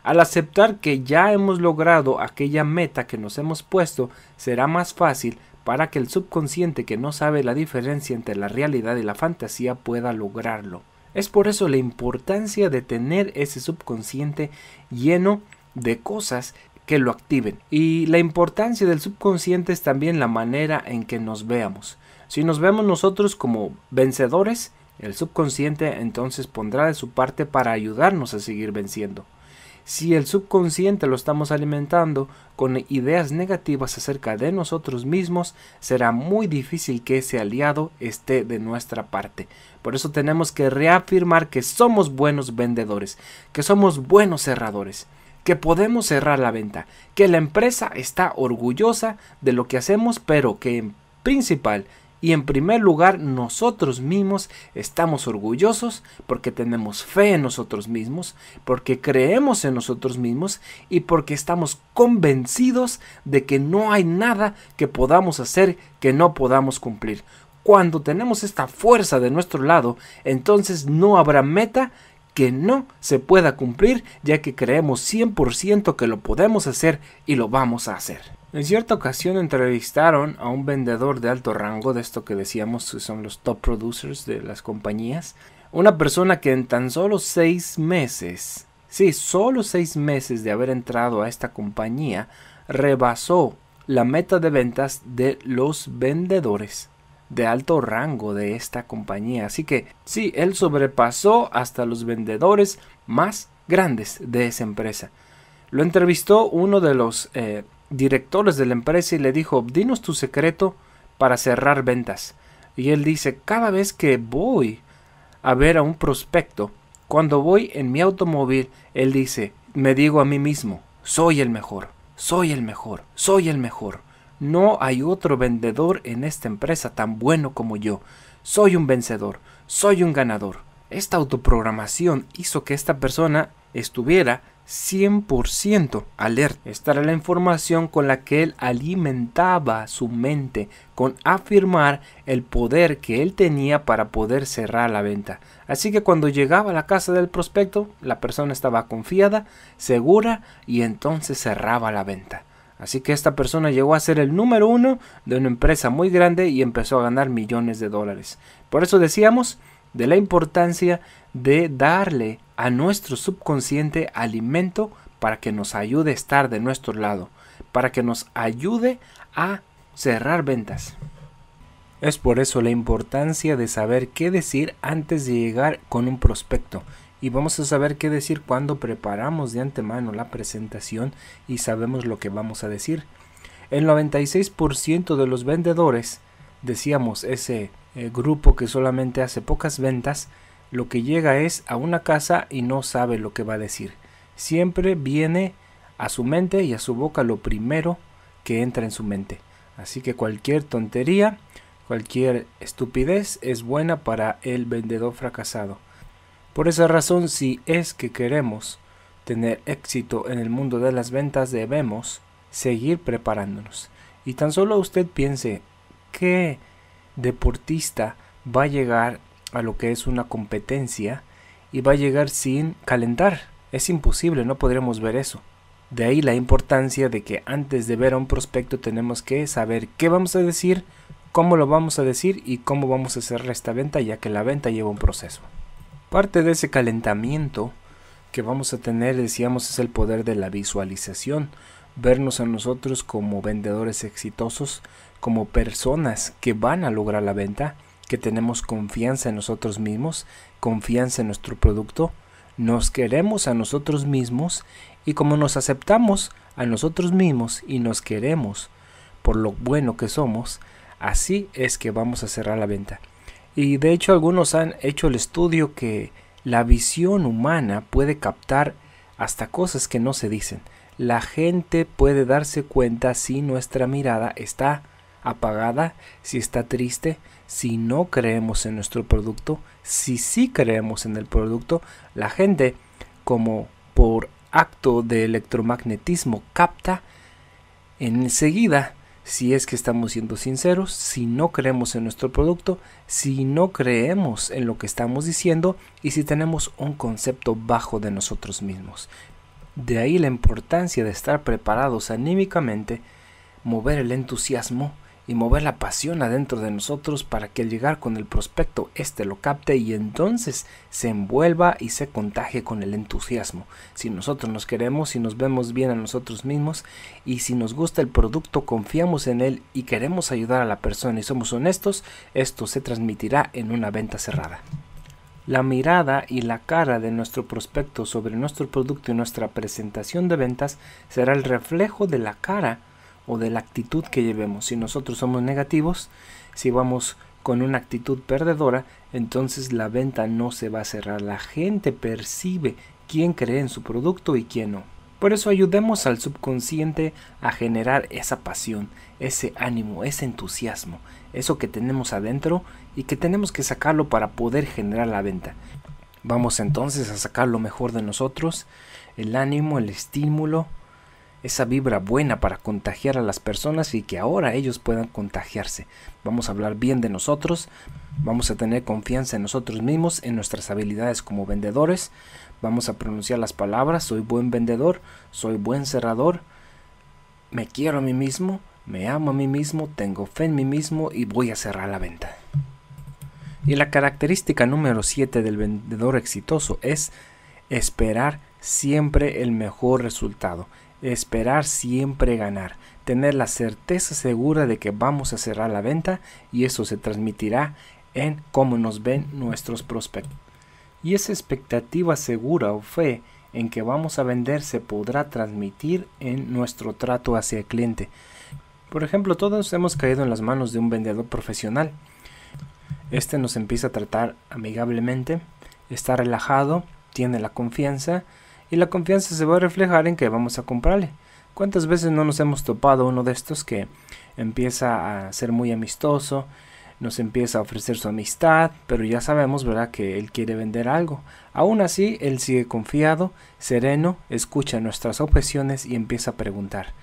Al aceptar que ya hemos logrado aquella meta que nos hemos puesto, será más fácil para que el subconsciente que no sabe la diferencia entre la realidad y la fantasía pueda lograrlo. Es por eso la importancia de tener ese subconsciente lleno de cosas que lo activen. Y la importancia del subconsciente es también la manera en que nos veamos. Si nos vemos nosotros como vencedores, el subconsciente entonces pondrá de su parte para ayudarnos a seguir venciendo. Si el subconsciente lo estamos alimentando con ideas negativas acerca de nosotros mismos, será muy difícil que ese aliado esté de nuestra parte. Por eso tenemos que reafirmar que somos buenos vendedores, que somos buenos cerradores, que podemos cerrar la venta, que la empresa está orgullosa de lo que hacemos, pero que en principal y en primer lugar, nosotros mismos estamos orgullosos porque tenemos fe en nosotros mismos, porque creemos en nosotros mismos y porque estamos convencidos de que no hay nada que podamos hacer que no podamos cumplir. Cuando tenemos esta fuerza de nuestro lado, entonces no habrá meta que no se pueda cumplir, ya que creemos 100% que lo podemos hacer y lo vamos a hacer. En cierta ocasión entrevistaron a un vendedor de alto rango, de esto que decíamos que son los top producers de las compañías, una persona que en tan solo seis meses, sí, solo seis meses de haber entrado a esta compañía, rebasó la meta de ventas de los vendedores de alto rango de esta compañía. Así que sí, él sobrepasó hasta los vendedores más grandes de esa empresa. Lo entrevistó uno de los eh, directores de la empresa y le dijo, dinos tu secreto para cerrar ventas. Y él dice, cada vez que voy a ver a un prospecto, cuando voy en mi automóvil, él dice, me digo a mí mismo, soy el mejor, soy el mejor, soy el mejor. No hay otro vendedor en esta empresa tan bueno como yo. Soy un vencedor, soy un ganador. Esta autoprogramación hizo que esta persona estuviera 100% alerta. Esta era la información con la que él alimentaba su mente con afirmar el poder que él tenía para poder cerrar la venta. Así que cuando llegaba a la casa del prospecto, la persona estaba confiada, segura y entonces cerraba la venta. Así que esta persona llegó a ser el número uno de una empresa muy grande y empezó a ganar millones de dólares. Por eso decíamos, de la importancia de darle a nuestro subconsciente alimento para que nos ayude a estar de nuestro lado, para que nos ayude a cerrar ventas. Es por eso la importancia de saber qué decir antes de llegar con un prospecto. Y vamos a saber qué decir cuando preparamos de antemano la presentación y sabemos lo que vamos a decir. El 96% de los vendedores, decíamos, ese eh, grupo que solamente hace pocas ventas, lo que llega es a una casa y no sabe lo que va a decir. Siempre viene a su mente y a su boca lo primero que entra en su mente. Así que cualquier tontería, cualquier estupidez es buena para el vendedor fracasado. Por esa razón, si es que queremos tener éxito en el mundo de las ventas, debemos seguir preparándonos. Y tan solo usted piense, ¿qué deportista va a llegar a lo que es una competencia y va a llegar sin calentar. Es imposible, no podremos ver eso. De ahí la importancia de que antes de ver a un prospecto tenemos que saber qué vamos a decir, cómo lo vamos a decir y cómo vamos a hacer esta venta ya que la venta lleva un proceso. Parte de ese calentamiento que vamos a tener, decíamos, es el poder de la visualización, vernos a nosotros como vendedores exitosos, como personas que van a lograr la venta, que tenemos confianza en nosotros mismos, confianza en nuestro producto, nos queremos a nosotros mismos y como nos aceptamos a nosotros mismos y nos queremos por lo bueno que somos, así es que vamos a cerrar la venta. Y de hecho algunos han hecho el estudio que la visión humana puede captar hasta cosas que no se dicen. La gente puede darse cuenta si nuestra mirada está apagada, si está triste, si no creemos en nuestro producto, si sí creemos en el producto, la gente, como por acto de electromagnetismo, capta enseguida si es que estamos siendo sinceros, si no creemos en nuestro producto, si no creemos en lo que estamos diciendo y si tenemos un concepto bajo de nosotros mismos. De ahí la importancia de estar preparados anímicamente, mover el entusiasmo, y mover la pasión adentro de nosotros para que al llegar con el prospecto éste lo capte y entonces se envuelva y se contagie con el entusiasmo. Si nosotros nos queremos, si nos vemos bien a nosotros mismos y si nos gusta el producto, confiamos en él y queremos ayudar a la persona y somos honestos, esto se transmitirá en una venta cerrada. La mirada y la cara de nuestro prospecto sobre nuestro producto y nuestra presentación de ventas será el reflejo de la cara o de la actitud que llevemos. Si nosotros somos negativos, si vamos con una actitud perdedora, entonces la venta no se va a cerrar. La gente percibe quién cree en su producto y quién no. Por eso ayudemos al subconsciente a generar esa pasión, ese ánimo, ese entusiasmo, eso que tenemos adentro y que tenemos que sacarlo para poder generar la venta. Vamos entonces a sacar lo mejor de nosotros, el ánimo, el estímulo, esa vibra buena para contagiar a las personas y que ahora ellos puedan contagiarse. Vamos a hablar bien de nosotros, vamos a tener confianza en nosotros mismos, en nuestras habilidades como vendedores, vamos a pronunciar las palabras, soy buen vendedor, soy buen cerrador, me quiero a mí mismo, me amo a mí mismo, tengo fe en mí mismo y voy a cerrar la venta. Y la característica número 7 del vendedor exitoso es esperar siempre el mejor resultado Esperar siempre ganar, tener la certeza segura de que vamos a cerrar la venta y eso se transmitirá en cómo nos ven nuestros prospectos. Y esa expectativa segura o fe en que vamos a vender se podrá transmitir en nuestro trato hacia el cliente. Por ejemplo, todos hemos caído en las manos de un vendedor profesional. Este nos empieza a tratar amigablemente, está relajado, tiene la confianza, y la confianza se va a reflejar en que vamos a comprarle. ¿Cuántas veces no nos hemos topado uno de estos que empieza a ser muy amistoso, nos empieza a ofrecer su amistad, pero ya sabemos, ¿verdad?, que él quiere vender algo. Aún así, él sigue confiado, sereno, escucha nuestras objeciones y empieza a preguntar.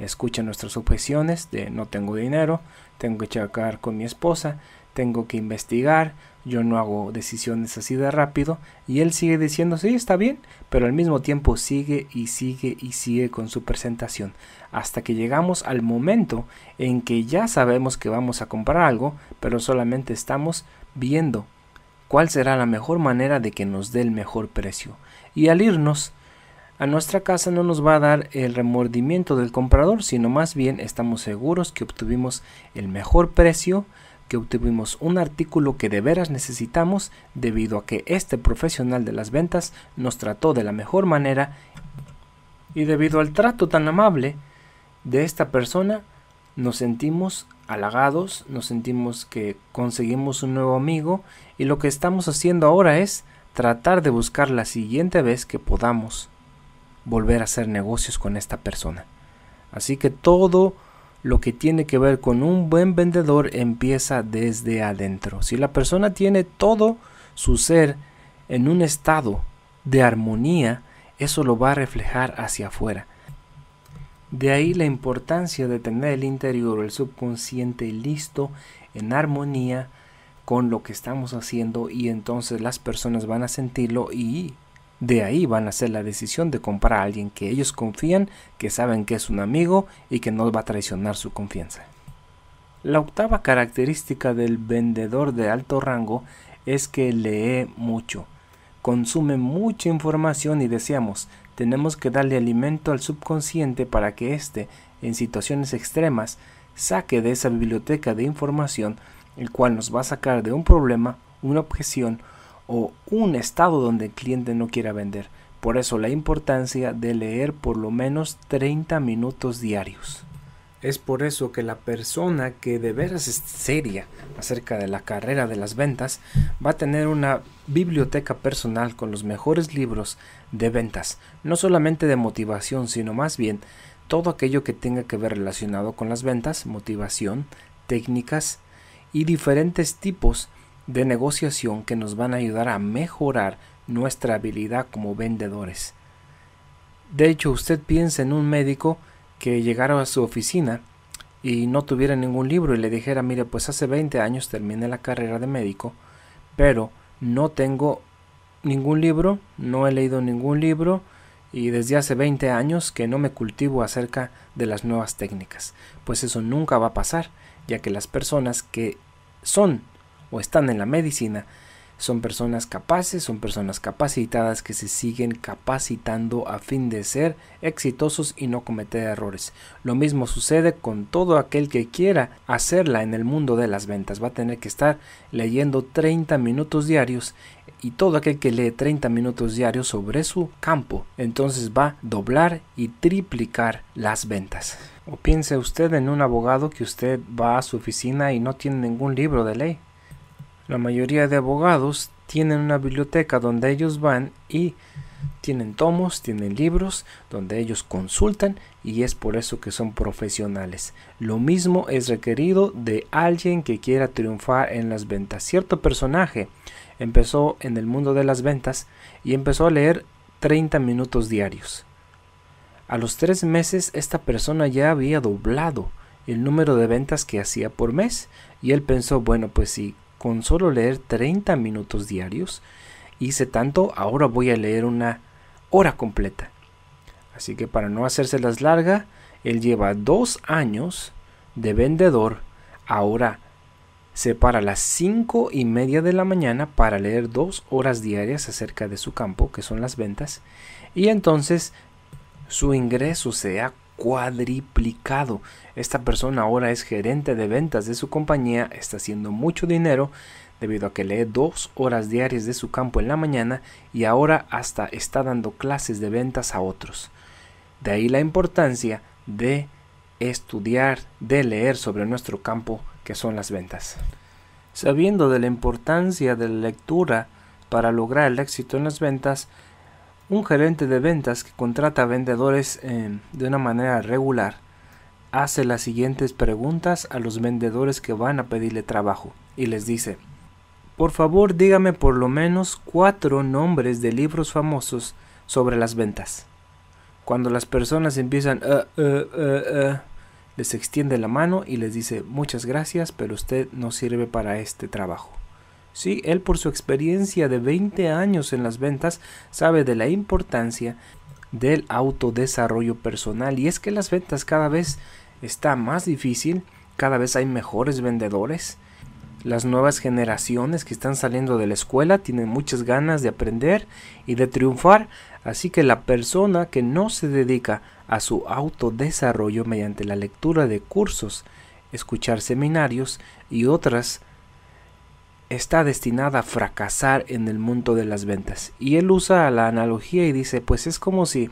Escucha nuestras objeciones de no tengo dinero, tengo que checar con mi esposa, tengo que investigar, yo no hago decisiones así de rápido y él sigue diciendo sí está bien pero al mismo tiempo sigue y sigue y sigue con su presentación hasta que llegamos al momento en que ya sabemos que vamos a comprar algo pero solamente estamos viendo cuál será la mejor manera de que nos dé el mejor precio y al irnos a nuestra casa no nos va a dar el remordimiento del comprador, sino más bien estamos seguros que obtuvimos el mejor precio que obtuvimos un artículo que de veras necesitamos debido a que este profesional de las ventas nos trató de la mejor manera y debido al trato tan amable de esta persona nos sentimos halagados, nos sentimos que conseguimos un nuevo amigo y lo que estamos haciendo ahora es tratar de buscar la siguiente vez que podamos volver a hacer negocios con esta persona. Así que todo lo que tiene que ver con un buen vendedor empieza desde adentro. Si la persona tiene todo su ser en un estado de armonía, eso lo va a reflejar hacia afuera. De ahí la importancia de tener el interior, el subconsciente listo, en armonía con lo que estamos haciendo y entonces las personas van a sentirlo y de ahí van a hacer la decisión de comprar a alguien que ellos confían, que saben que es un amigo y que no va a traicionar su confianza. La octava característica del vendedor de alto rango es que lee mucho, consume mucha información y deseamos, tenemos que darle alimento al subconsciente para que éste, en situaciones extremas, saque de esa biblioteca de información, el cual nos va a sacar de un problema, una objeción, o un estado donde el cliente no quiera vender. Por eso la importancia de leer por lo menos 30 minutos diarios. Es por eso que la persona que de veras es seria acerca de la carrera de las ventas va a tener una biblioteca personal con los mejores libros de ventas, no solamente de motivación, sino más bien todo aquello que tenga que ver relacionado con las ventas, motivación, técnicas y diferentes tipos de de negociación que nos van a ayudar a mejorar nuestra habilidad como vendedores. De hecho, usted piensa en un médico que llegara a su oficina y no tuviera ningún libro y le dijera, mire, pues hace 20 años terminé la carrera de médico, pero no tengo ningún libro, no he leído ningún libro y desde hace 20 años que no me cultivo acerca de las nuevas técnicas. Pues eso nunca va a pasar, ya que las personas que son o están en la medicina son personas capaces, son personas capacitadas que se siguen capacitando a fin de ser exitosos y no cometer errores. Lo mismo sucede con todo aquel que quiera hacerla en el mundo de las ventas. Va a tener que estar leyendo 30 minutos diarios y todo aquel que lee 30 minutos diarios sobre su campo, entonces va a doblar y triplicar las ventas. O piense usted en un abogado que usted va a su oficina y no tiene ningún libro de ley la mayoría de abogados tienen una biblioteca donde ellos van y tienen tomos, tienen libros donde ellos consultan y es por eso que son profesionales. Lo mismo es requerido de alguien que quiera triunfar en las ventas. Cierto personaje empezó en el mundo de las ventas y empezó a leer 30 minutos diarios. A los tres meses esta persona ya había doblado el número de ventas que hacía por mes y él pensó, bueno, pues si con solo leer 30 minutos diarios. Hice tanto, ahora voy a leer una hora completa. Así que para no hacerse las larga, él lleva dos años de vendedor. Ahora se para a las 5 y media de la mañana para leer dos horas diarias acerca de su campo, que son las ventas. Y entonces su ingreso se ha cuadriplicado. Esta persona ahora es gerente de ventas de su compañía, está haciendo mucho dinero debido a que lee dos horas diarias de su campo en la mañana y ahora hasta está dando clases de ventas a otros. De ahí la importancia de estudiar, de leer sobre nuestro campo que son las ventas. Sabiendo de la importancia de la lectura para lograr el éxito en las ventas, un gerente de ventas que contrata vendedores em, de una manera regular hace las siguientes preguntas a los vendedores que van a pedirle trabajo y les dice, por favor dígame por lo menos cuatro nombres de libros famosos sobre las ventas. Cuando las personas empiezan, eh, eh, eh, les extiende la mano y les dice, muchas gracias, pero usted no sirve para este trabajo. Sí, él por su experiencia de 20 años en las ventas sabe de la importancia del autodesarrollo personal y es que las ventas cada vez está más difícil, cada vez hay mejores vendedores. Las nuevas generaciones que están saliendo de la escuela tienen muchas ganas de aprender y de triunfar, así que la persona que no se dedica a su autodesarrollo mediante la lectura de cursos, escuchar seminarios y otras está destinada a fracasar en el mundo de las ventas. Y él usa la analogía y dice, pues es como si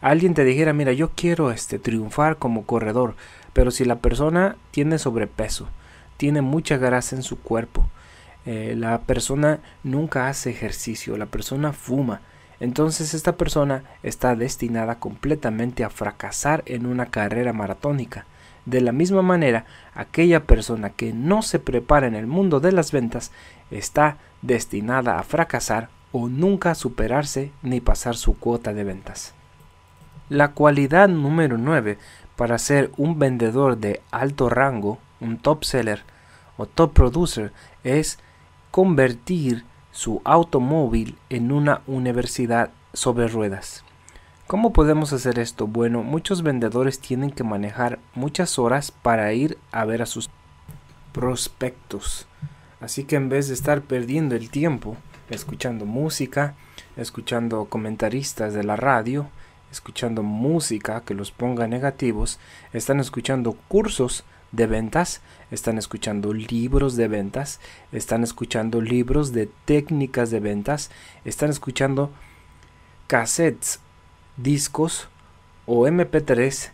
alguien te dijera, mira, yo quiero este, triunfar como corredor, pero si la persona tiene sobrepeso, tiene mucha grasa en su cuerpo, eh, la persona nunca hace ejercicio, la persona fuma, entonces esta persona está destinada completamente a fracasar en una carrera maratónica. De la misma manera, aquella persona que no se prepara en el mundo de las ventas está destinada a fracasar o nunca superarse ni pasar su cuota de ventas. La cualidad número 9 para ser un vendedor de alto rango, un top seller o top producer es convertir su automóvil en una universidad sobre ruedas. ¿Cómo podemos hacer esto? Bueno, muchos vendedores tienen que manejar muchas horas para ir a ver a sus prospectos. Así que en vez de estar perdiendo el tiempo escuchando música, escuchando comentaristas de la radio, escuchando música que los ponga negativos, están escuchando cursos de ventas, están escuchando libros de ventas, están escuchando libros de técnicas de ventas, están escuchando cassettes discos o MP3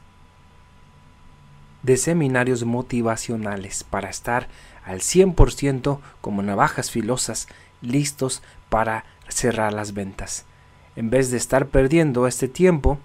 de seminarios motivacionales para estar al 100% como navajas filosas listos para cerrar las ventas. En vez de estar perdiendo este tiempo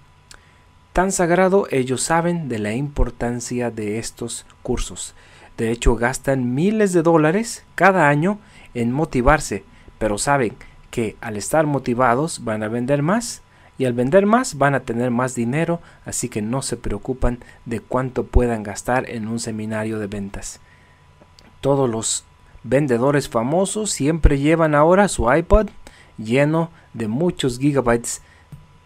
tan sagrado, ellos saben de la importancia de estos cursos. De hecho, gastan miles de dólares cada año en motivarse, pero saben que al estar motivados van a vender más y al vender más van a tener más dinero, así que no se preocupan de cuánto puedan gastar en un seminario de ventas. Todos los vendedores famosos siempre llevan ahora su ipad lleno de muchos gigabytes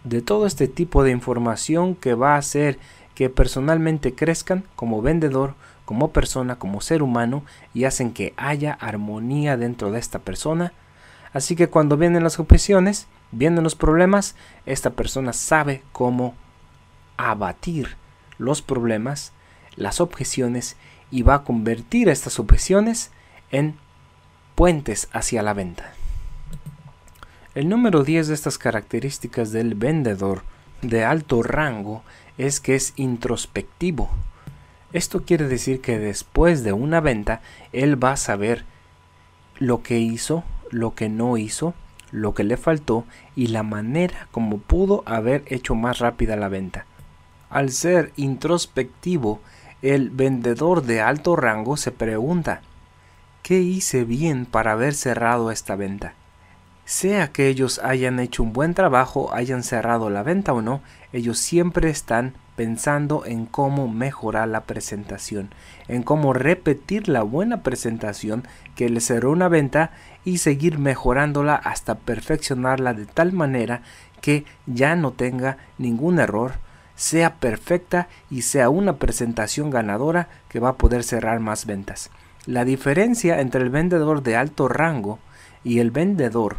de todo este tipo de información que va a hacer que personalmente crezcan como vendedor, como persona, como ser humano y hacen que haya armonía dentro de esta persona. Así que cuando vienen las objeciones, Viendo los problemas, esta persona sabe cómo abatir los problemas, las objeciones y va a convertir estas objeciones en puentes hacia la venta. El número 10 de estas características del vendedor de alto rango es que es introspectivo. Esto quiere decir que después de una venta, él va a saber lo que hizo, lo que no hizo, lo que le faltó y la manera como pudo haber hecho más rápida la venta. Al ser introspectivo, el vendedor de alto rango se pregunta, ¿qué hice bien para haber cerrado esta venta? Sea que ellos hayan hecho un buen trabajo, hayan cerrado la venta o no, ellos siempre están pensando en cómo mejorar la presentación, en cómo repetir la buena presentación que le cerró una venta y seguir mejorándola hasta perfeccionarla de tal manera que ya no tenga ningún error, sea perfecta y sea una presentación ganadora que va a poder cerrar más ventas. La diferencia entre el vendedor de alto rango y el vendedor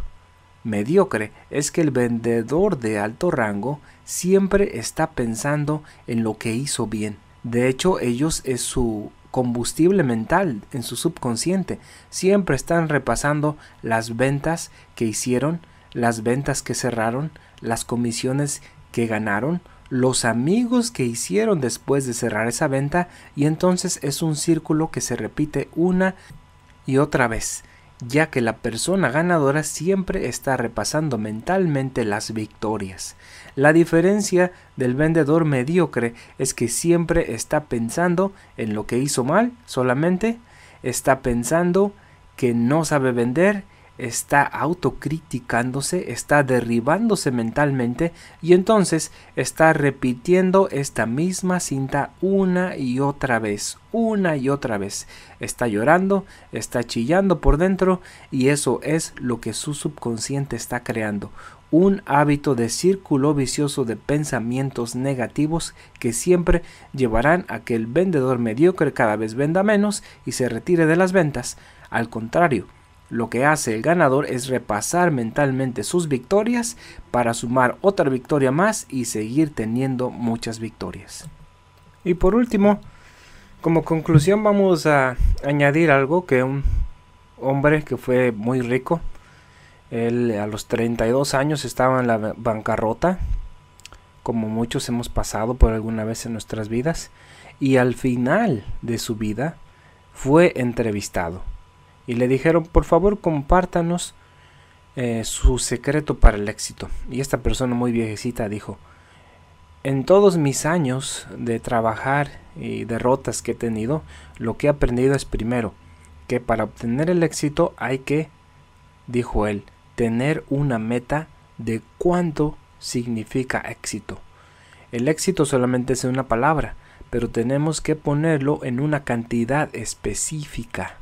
mediocre es que el vendedor de alto rango siempre está pensando en lo que hizo bien. De hecho, ellos es su combustible mental en su subconsciente. Siempre están repasando las ventas que hicieron, las ventas que cerraron, las comisiones que ganaron, los amigos que hicieron después de cerrar esa venta y entonces es un círculo que se repite una y otra vez ya que la persona ganadora siempre está repasando mentalmente las victorias. La diferencia del vendedor mediocre es que siempre está pensando en lo que hizo mal, solamente está pensando que no sabe vender está autocriticándose, está derribándose mentalmente y entonces está repitiendo esta misma cinta una y otra vez, una y otra vez. Está llorando, está chillando por dentro y eso es lo que su subconsciente está creando. Un hábito de círculo vicioso de pensamientos negativos que siempre llevarán a que el vendedor mediocre cada vez venda menos y se retire de las ventas. Al contrario, lo que hace el ganador es repasar mentalmente sus victorias para sumar otra victoria más y seguir teniendo muchas victorias. Y por último, como conclusión vamos a añadir algo que un hombre que fue muy rico, él a los 32 años estaba en la bancarrota, como muchos hemos pasado por alguna vez en nuestras vidas, y al final de su vida fue entrevistado y le dijeron, por favor, compártanos eh, su secreto para el éxito. Y esta persona muy viejecita dijo, en todos mis años de trabajar y derrotas que he tenido, lo que he aprendido es primero, que para obtener el éxito hay que, dijo él, tener una meta de cuánto significa éxito. El éxito solamente es una palabra, pero tenemos que ponerlo en una cantidad específica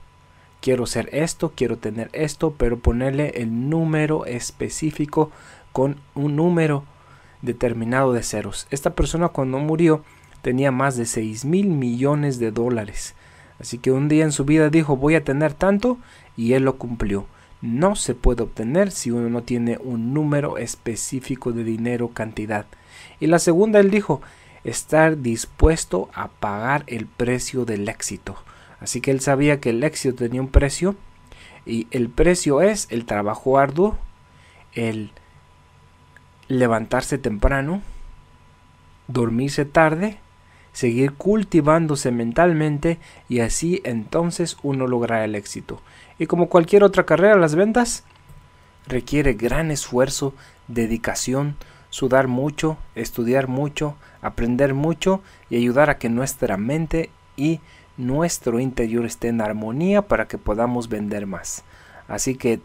quiero ser esto, quiero tener esto, pero ponerle el número específico con un número determinado de ceros. Esta persona cuando murió tenía más de 6 mil millones de dólares. Así que un día en su vida dijo voy a tener tanto y él lo cumplió. No se puede obtener si uno no tiene un número específico de dinero cantidad. Y la segunda él dijo estar dispuesto a pagar el precio del éxito. Así que él sabía que el éxito tenía un precio y el precio es el trabajo arduo, el levantarse temprano, dormirse tarde, seguir cultivándose mentalmente y así entonces uno logra el éxito. Y como cualquier otra carrera, las ventas requiere gran esfuerzo, dedicación, sudar mucho, estudiar mucho, aprender mucho y ayudar a que nuestra mente y nuestro interior esté en armonía para que podamos vender más. Así que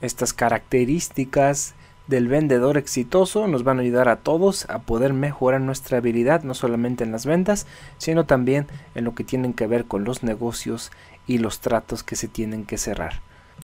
estas características del vendedor exitoso nos van a ayudar a todos a poder mejorar nuestra habilidad, no solamente en las ventas, sino también en lo que tienen que ver con los negocios y los tratos que se tienen que cerrar.